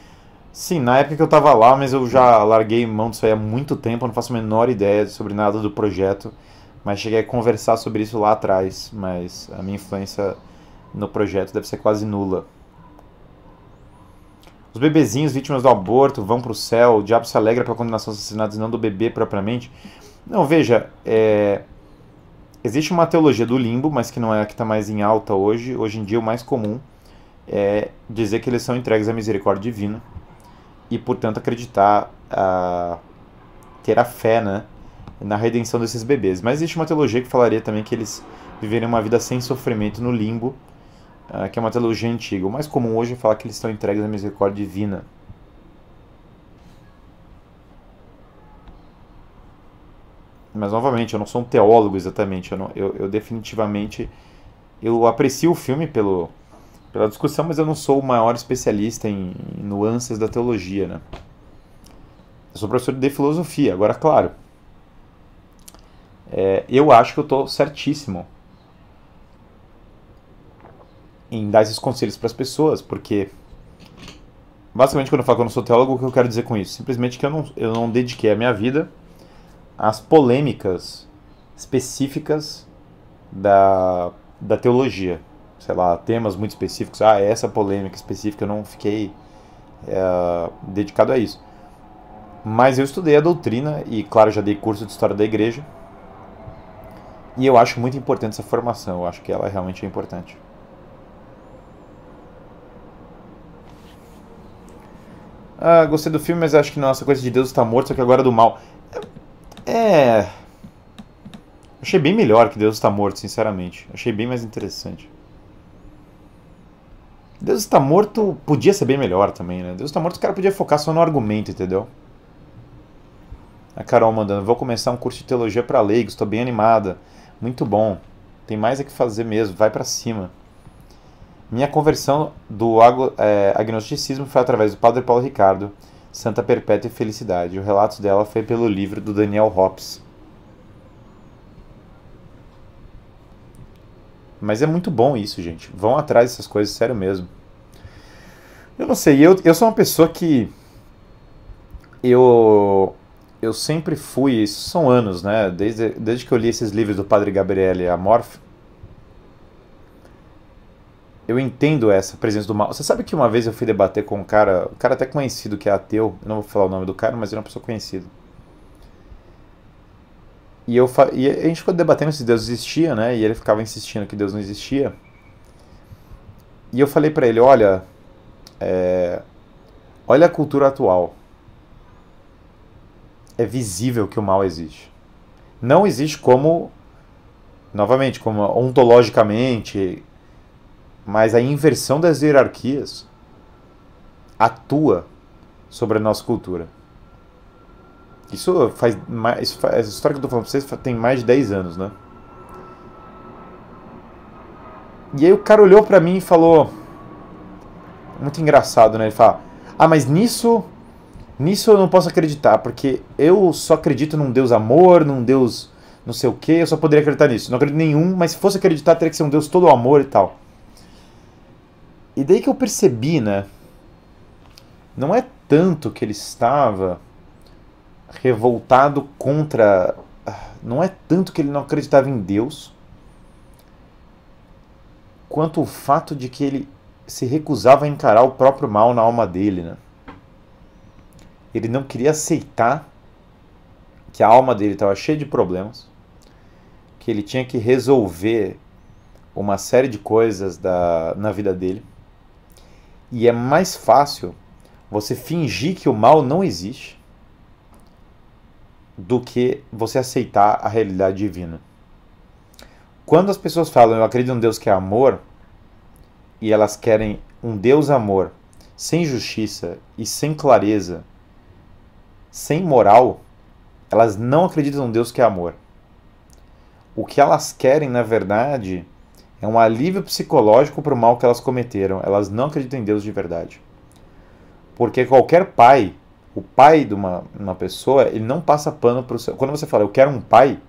Sim, na época que eu tava lá, mas eu já larguei mão disso aí há muito tempo, não faço a menor ideia sobre nada do projeto, mas cheguei a conversar sobre isso lá atrás, mas a minha influência no projeto deve ser quase nula. Os bebezinhos vítimas do aborto vão pro céu, o diabo se alegra pela condenação dos assassinatos, não do bebê propriamente. Não, veja, é... existe uma teologia do limbo, mas que não é a que está mais em alta hoje, hoje em dia o mais comum é dizer que eles são entregues à misericórdia divina, e, portanto, acreditar, a, ter a fé né, na redenção desses bebês. Mas existe uma teologia que falaria também que eles viverem uma vida sem sofrimento no limbo, uh, que é uma teologia antiga. O mais comum hoje é falar que eles estão entregues à misericórdia divina. Mas, novamente, eu não sou um teólogo exatamente. Eu, não, eu, eu definitivamente eu aprecio o filme pelo pela discussão, mas eu não sou o maior especialista em, nuances da teologia, né? Eu sou professor de filosofia, agora, claro. É, eu acho que eu estou certíssimo em dar esses conselhos para as pessoas, porque basicamente quando eu falo que eu não sou teólogo, o que eu quero dizer com isso? Simplesmente que eu não, eu não dediquei a minha vida às polêmicas específicas da, da teologia sei lá, temas muito específicos. Ah, é essa polêmica específica eu não fiquei é, dedicado a isso. Mas eu estudei a doutrina e, claro, já dei curso de história da igreja. E eu acho muito importante essa formação, eu acho que ela realmente é importante. Ah, gostei do filme, mas acho que nossa coisa de Deus está morto, só que agora é do mal. É. Achei bem melhor que Deus está morto, sinceramente. Achei bem mais interessante. Deus está morto podia ser bem melhor também, né? Deus está morto, o cara podia focar só no argumento, entendeu? A Carol mandando, vou começar um curso de teologia para leigos, estou bem animada. Muito bom. Tem mais a é que fazer mesmo, vai para cima. Minha conversão do é, agnosticismo foi através do Padre Paulo Ricardo, Santa Perpétua e Felicidade. O relato dela foi pelo livro do Daniel Hobbes. Mas é muito bom isso, gente. Vão atrás dessas coisas, sério mesmo. Eu não sei, eu, eu sou uma pessoa que. Eu. Eu sempre fui, isso são anos, né? Desde, desde que eu li esses livros do Padre Gabriele Amorf. Eu entendo essa presença do mal. Você sabe que uma vez eu fui debater com um cara, um cara até conhecido que é ateu, não vou falar o nome do cara, mas ele é uma pessoa conhecida. E, eu, e a gente ficou debatendo se Deus existia, né? E ele ficava insistindo que Deus não existia. E eu falei para ele: olha, é, olha a cultura atual. É visível que o mal existe. Não existe como, novamente, como ontologicamente, mas a inversão das hierarquias atua sobre a nossa cultura. Isso faz mais. Isso faz, essa história que eu tô falando pra vocês tem mais de 10 anos, né? E aí o cara olhou para mim e falou. Muito engraçado, né? Ele fala: Ah, mas nisso. Nisso eu não posso acreditar, porque eu só acredito num Deus amor, num Deus não sei o que, eu só poderia acreditar nisso. Não acredito em nenhum, mas se fosse acreditar, teria que ser um Deus todo amor e tal. E daí que eu percebi, né? Não é tanto que ele estava revoltado contra. Não é tanto que ele não acreditava em Deus, quanto o fato de que ele se recusava a encarar o próprio mal na alma dele. Né? Ele não queria aceitar que a alma dele estava cheia de problemas, que ele tinha que resolver uma série de coisas da, na vida dele. E é mais fácil você fingir que o mal não existe do que você aceitar a realidade divina. Quando as pessoas falam eu acredito em um Deus que é amor e elas querem um Deus amor sem justiça e sem clareza, sem moral, elas não acreditam em um Deus que é amor. O que elas querem, na verdade, é um alívio psicológico para o mal que elas cometeram. Elas não acreditam em Deus de verdade. Porque qualquer pai o pai de uma, uma pessoa, ele não passa pano para o seu. Quando você fala, eu quero um pai,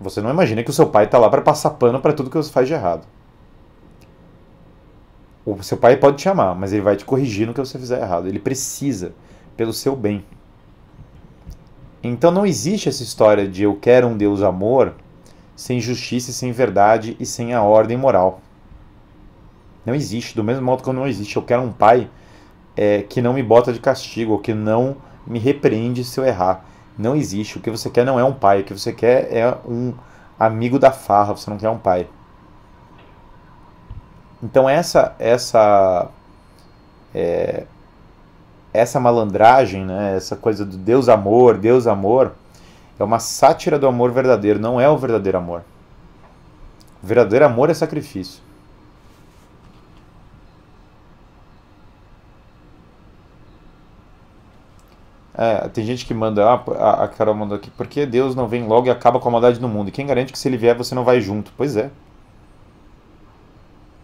você não imagina que o seu pai está lá para passar pano para tudo que você faz de errado. O seu pai pode te amar, mas ele vai te corrigir no que você fizer errado. Ele precisa, pelo seu bem. Então não existe essa história de eu quero um Deus amor sem justiça, sem verdade e sem a ordem moral. Não existe. Do mesmo modo que não existe eu quero um pai é, que não me bota de castigo, ou que não me repreende se eu errar. Não existe. O que você quer não é um pai. O que você quer é um amigo da farra. Você não quer um pai. Então essa essa é, essa malandragem, né? Essa coisa do Deus amor, Deus amor, é uma sátira do amor verdadeiro. Não é o verdadeiro amor. O verdadeiro amor é sacrifício. É, tem gente que manda, ah, a, Carol mandou aqui, por que Deus não vem logo e acaba com a maldade no mundo? E quem garante que se ele vier você não vai junto? Pois é.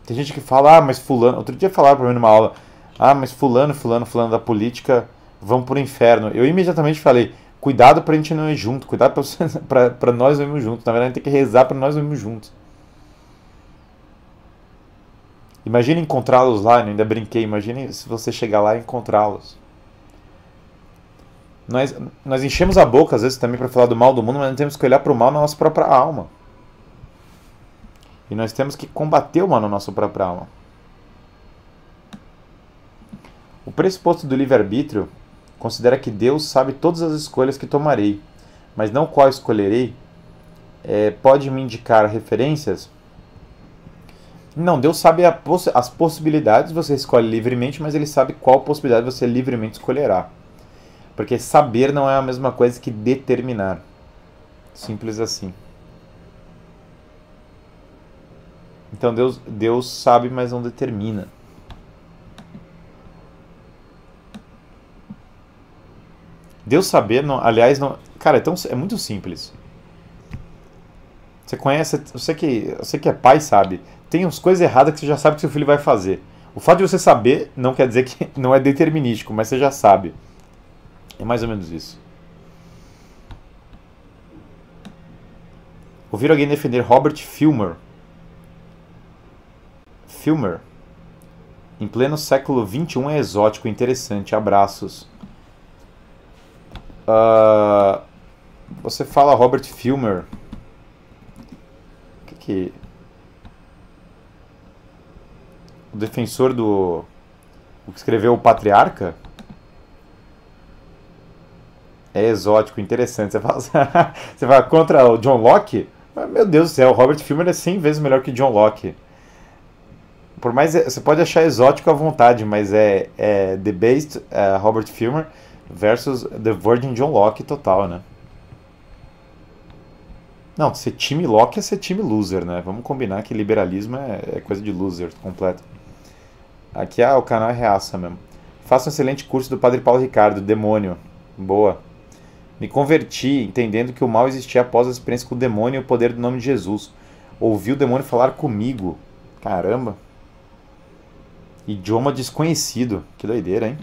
Tem gente que fala, ah, mas fulano. Outro dia falaram pra mim numa aula, ah, mas fulano, fulano, fulano da política vão pro inferno. Eu imediatamente falei, cuidado pra gente não ir junto, cuidado pra, você, pra, pra nós não irmos juntos. Na verdade, a gente tem que rezar pra nós não irmos juntos. Imagina encontrá-los lá, eu ainda brinquei, imagine se você chegar lá e encontrá-los. Nós, nós enchemos a boca às vezes também para falar do mal do mundo, mas nós temos que olhar para o mal na nossa própria alma. E nós temos que combater o mal na nossa própria alma. O pressuposto do livre-arbítrio considera que Deus sabe todas as escolhas que tomarei, mas não qual escolherei. É, pode me indicar referências? Não, Deus sabe poss as possibilidades, você escolhe livremente, mas ele sabe qual possibilidade você livremente escolherá. Porque saber não é a mesma coisa que determinar. Simples assim. Então Deus, Deus sabe, mas não determina. Deus saber, não, aliás, não, cara, é, tão, é muito simples. Você conhece, você que, você que é pai sabe, tem umas coisas erradas que você já sabe que seu filho vai fazer. O fato de você saber não quer dizer que não é determinístico, mas você já sabe. É mais ou menos isso. Ouviram alguém defender Robert Filmer. Filmer. Em pleno século XXI é exótico interessante. Abraços. Uh, você fala Robert Filmer. O que que... O defensor do... O que escreveu O Patriarca? é exótico, interessante. Você fala, você fala contra o John Locke? Ah, meu Deus do céu, o Robert Filmer é 100 vezes melhor que o John Locke. Por mais você pode achar exótico à vontade, mas é, é The Based uh, é, Robert Filmer versus The Virgin John Locke total, né? Não, ser time Locke é ser time loser, né? Vamos combinar que liberalismo é, é coisa de loser completo. Aqui ah, o canal é reaça mesmo. Faça um excelente curso do Padre Paulo Ricardo, demônio. Boa. Me converti, entendendo que o mal existia após a experiência com o demônio e o poder do nome de Jesus. Ouvi o demônio falar comigo. Caramba. Idioma desconhecido. Que doideira, hein?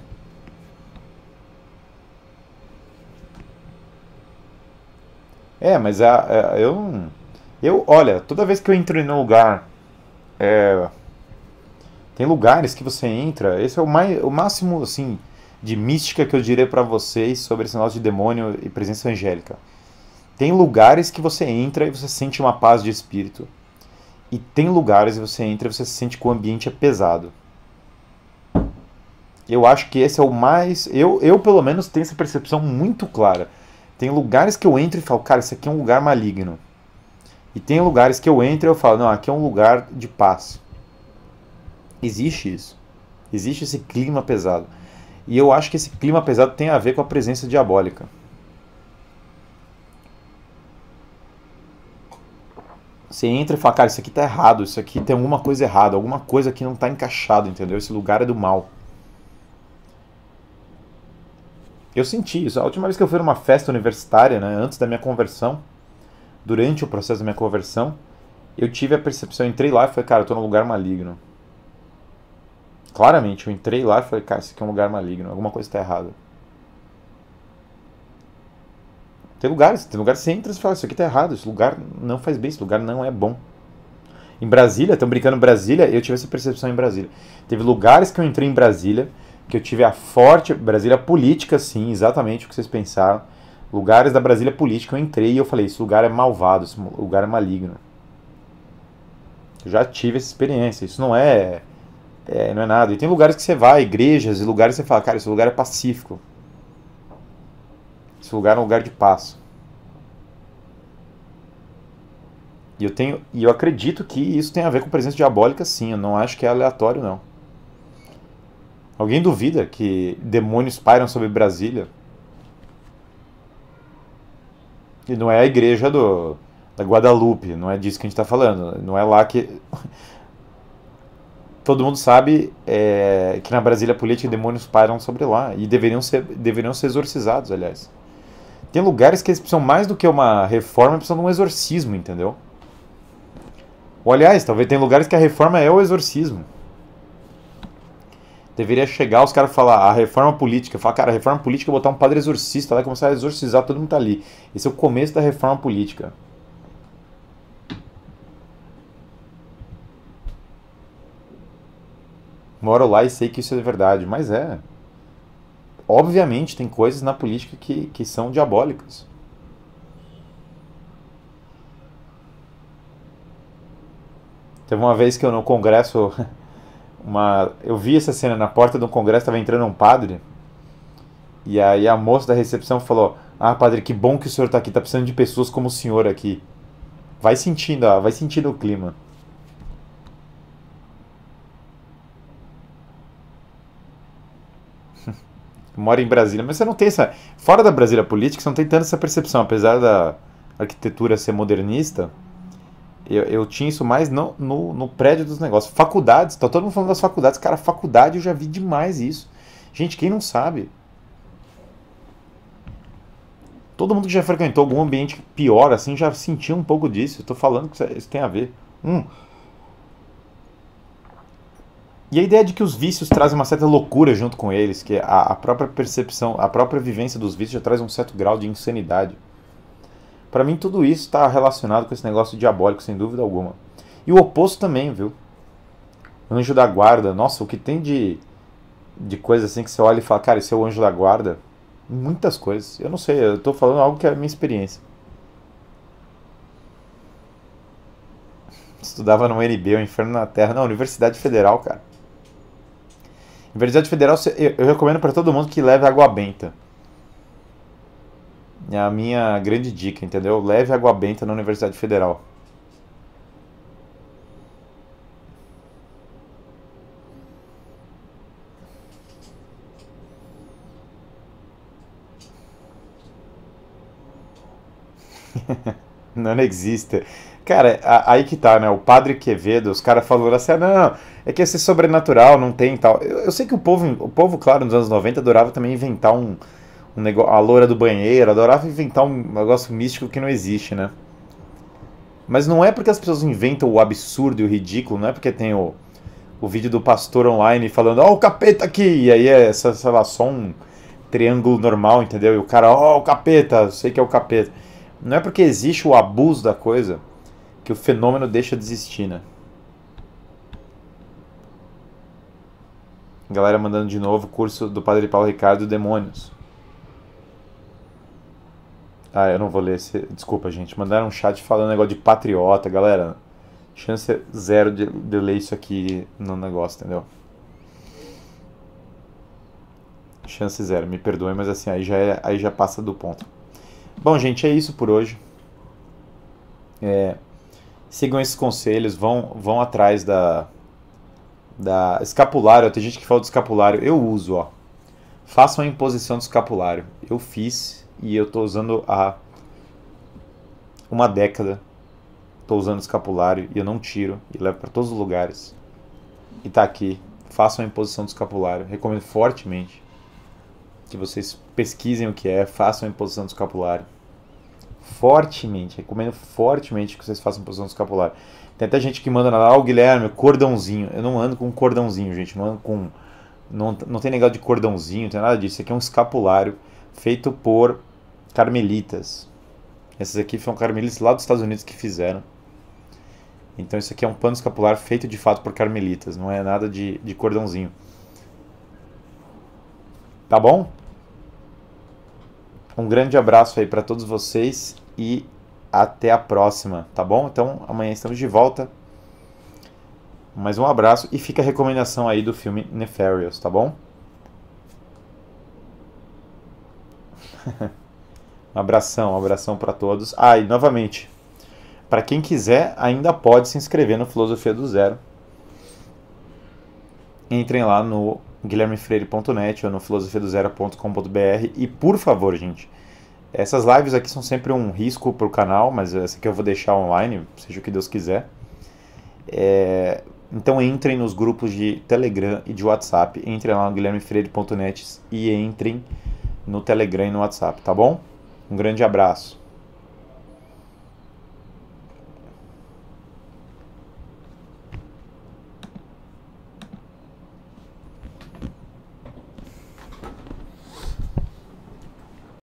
É, mas a, a, eu. Eu, olha, toda vez que eu entro em um lugar. É, tem lugares que você entra. Esse é o, mais, o máximo, assim de mística que eu direi para vocês sobre esse negócio de demônio e presença angélica. Tem lugares que você entra e você sente uma paz de espírito. E tem lugares que você entra e você sente que o ambiente é pesado. Eu acho que esse é o mais. Eu, eu pelo menos, tenho essa percepção muito clara. Tem lugares que eu entro e falo, cara, isso aqui é um lugar maligno. E tem lugares que eu entro e eu falo, não, aqui é um lugar de paz. Existe isso. Existe esse clima pesado. E eu acho que esse clima pesado tem a ver com a presença diabólica. Você entra e fala, cara, isso aqui tá errado, isso aqui tem alguma coisa errada, alguma coisa que não tá encaixado, entendeu? Esse lugar é do mal. Eu senti isso. A última vez que eu fui numa festa universitária, né, antes da minha conversão, durante o processo da minha conversão, eu tive a percepção, entrei lá e falei, cara, eu tô num lugar maligno claramente, eu entrei lá e falei, cara, isso aqui é um lugar maligno, alguma coisa está errada. Tem lugares, tem lugares que você entra e fala, isso aqui está errado, esse lugar não faz bem, esse lugar não é bom. Em Brasília, estão brincando em Brasília, eu tive essa percepção em Brasília. Teve lugares que eu entrei em Brasília, que eu tive a forte Brasília política, sim, exatamente o que vocês pensaram. Lugares da Brasília política, eu entrei e eu falei, esse lugar é malvado, esse lugar é maligno. Eu já tive essa experiência, isso não é é, não é nada. E tem lugares que você vai, igrejas e lugares que você fala, cara, esse lugar é pacífico. Esse lugar é um lugar de paz. E eu tenho, e eu acredito que isso tem a ver com presença diabólica, sim. Eu não acho que é aleatório, não. Alguém duvida que demônios pairam sobre Brasília? E não é a igreja do da Guadalupe, não é disso que a gente está falando. Não é lá que todo mundo sabe é, que na Brasília política demônios pairam sobre lá e deveriam ser, deveriam ser exorcizados, aliás. Tem lugares que eles precisam mais do que uma reforma, precisam de um exorcismo, entendeu? Ou aliás, talvez tem lugares que a reforma é o exorcismo. Deveria chegar os caras falar a reforma política, falar, cara, a reforma política é botar um padre exorcista lá e começar a exorcizar todo mundo tá ali. Esse é o começo da reforma política. moro lá e sei que isso é verdade, mas é. Obviamente, tem coisas na política que, que são diabólicas. Teve uma vez que eu no congresso, uma, eu vi essa cena na porta do congresso, estava entrando um padre, e aí a moça da recepção falou: "Ah, padre, que bom que o senhor está aqui, tá precisando de pessoas como o senhor aqui". Vai sentindo, ó, vai sentindo o clima. mora em Brasília, mas você não tem essa. Fora da Brasília política, você não tem tanta essa percepção, apesar da arquitetura ser modernista. Eu, eu tinha isso mais no, no, no prédio dos negócios. Faculdades, tá todo mundo falando das faculdades. Cara, faculdade eu já vi demais isso. Gente, quem não sabe? Todo mundo que já frequentou algum ambiente pior assim já sentiu um pouco disso. Eu tô falando que isso é, tem a ver. Hum, e a ideia de que os vícios trazem uma certa loucura junto com eles, que a, a própria percepção, a própria vivência dos vícios já traz um certo grau de insanidade. Para mim, tudo isso está relacionado com esse negócio diabólico, sem dúvida alguma. E o oposto também, viu? Anjo da guarda. Nossa, o que tem de, de coisa assim que você olha e fala, cara, esse é o anjo da guarda? Muitas coisas. Eu não sei, eu estou falando algo que é a minha experiência. Estudava no UNB, o Inferno na Terra, na Universidade Federal, cara. Universidade Federal, eu recomendo para todo mundo que leve água benta. É a minha grande dica, entendeu? Leve água benta na Universidade Federal. Não existe. Cara, aí que tá, né? O padre Quevedo, os caras falaram assim: ah, não, é que ser sobrenatural não tem tal. Eu, eu, sei que o povo, o povo, claro, nos anos 90 adorava também inventar um, um negócio. A loura do banheiro, adorava inventar um negócio místico que não existe, né? Mas não é porque as pessoas inventam o absurdo e o ridículo, não é porque tem o, o vídeo do pastor online falando, ó, oh, o capeta aqui! E aí é, sei lá, só um triângulo normal, entendeu? E o cara, ó, oh, o capeta, sei que é o capeta. Não é porque existe o abuso da coisa que o fenômeno deixa de existir, né? Galera mandando de novo o curso do Padre Paulo Ricardo Demônios. Ah, eu não vou ler esse. Desculpa, gente. Mandaram um chat falando negócio de patriota, galera. Chance zero de, de ler isso aqui no negócio, entendeu? Chance zero, me perdoe, mas assim, aí já, é, aí já passa do ponto. Bom, gente, é isso por hoje. É, sigam esses conselhos, vão, vão atrás da, da escapulário. Tem gente que fala do escapulário. Eu uso, ó. Façam a imposição do escapulário. Eu fiz e eu tô usando há uma década. Tô usando escapulário e eu não tiro e levo para todos os lugares. E tá aqui. Façam a imposição do escapulário. Recomendo fortemente que vocês pesquisem o que é, façam a imposição do escapulário fortemente, recomendo fortemente que vocês façam posição escapular. Tem até gente que manda lá, ah, Guilherme, cordãozinho. Eu não ando com cordãozinho, gente, não ando com. Não, não tem negócio de cordãozinho, não tem nada disso. Isso aqui é um escapulário feito por carmelitas. Esses aqui foram carmelitas lá dos Estados Unidos que fizeram. Então isso aqui é um pano escapular feito de fato por carmelitas, não é nada de, de cordãozinho. Tá bom? Um grande abraço aí para todos vocês e até a próxima, tá bom? Então amanhã estamos de volta. Mais um abraço e fica a recomendação aí do filme Nefarious, tá bom? um abração, um abração para todos. Ah, e novamente, para quem quiser, ainda pode se inscrever no Filosofia do Zero. Entrem lá no guilhermefreire.net ou no filosofiadozero.com.br e por favor, gente, essas lives aqui são sempre um risco para o canal, mas essa aqui eu vou deixar online, seja o que Deus quiser. É, então entrem nos grupos de Telegram e de WhatsApp. Entrem lá no guilhermefreire.net e entrem no Telegram e no WhatsApp, tá bom? Um grande abraço.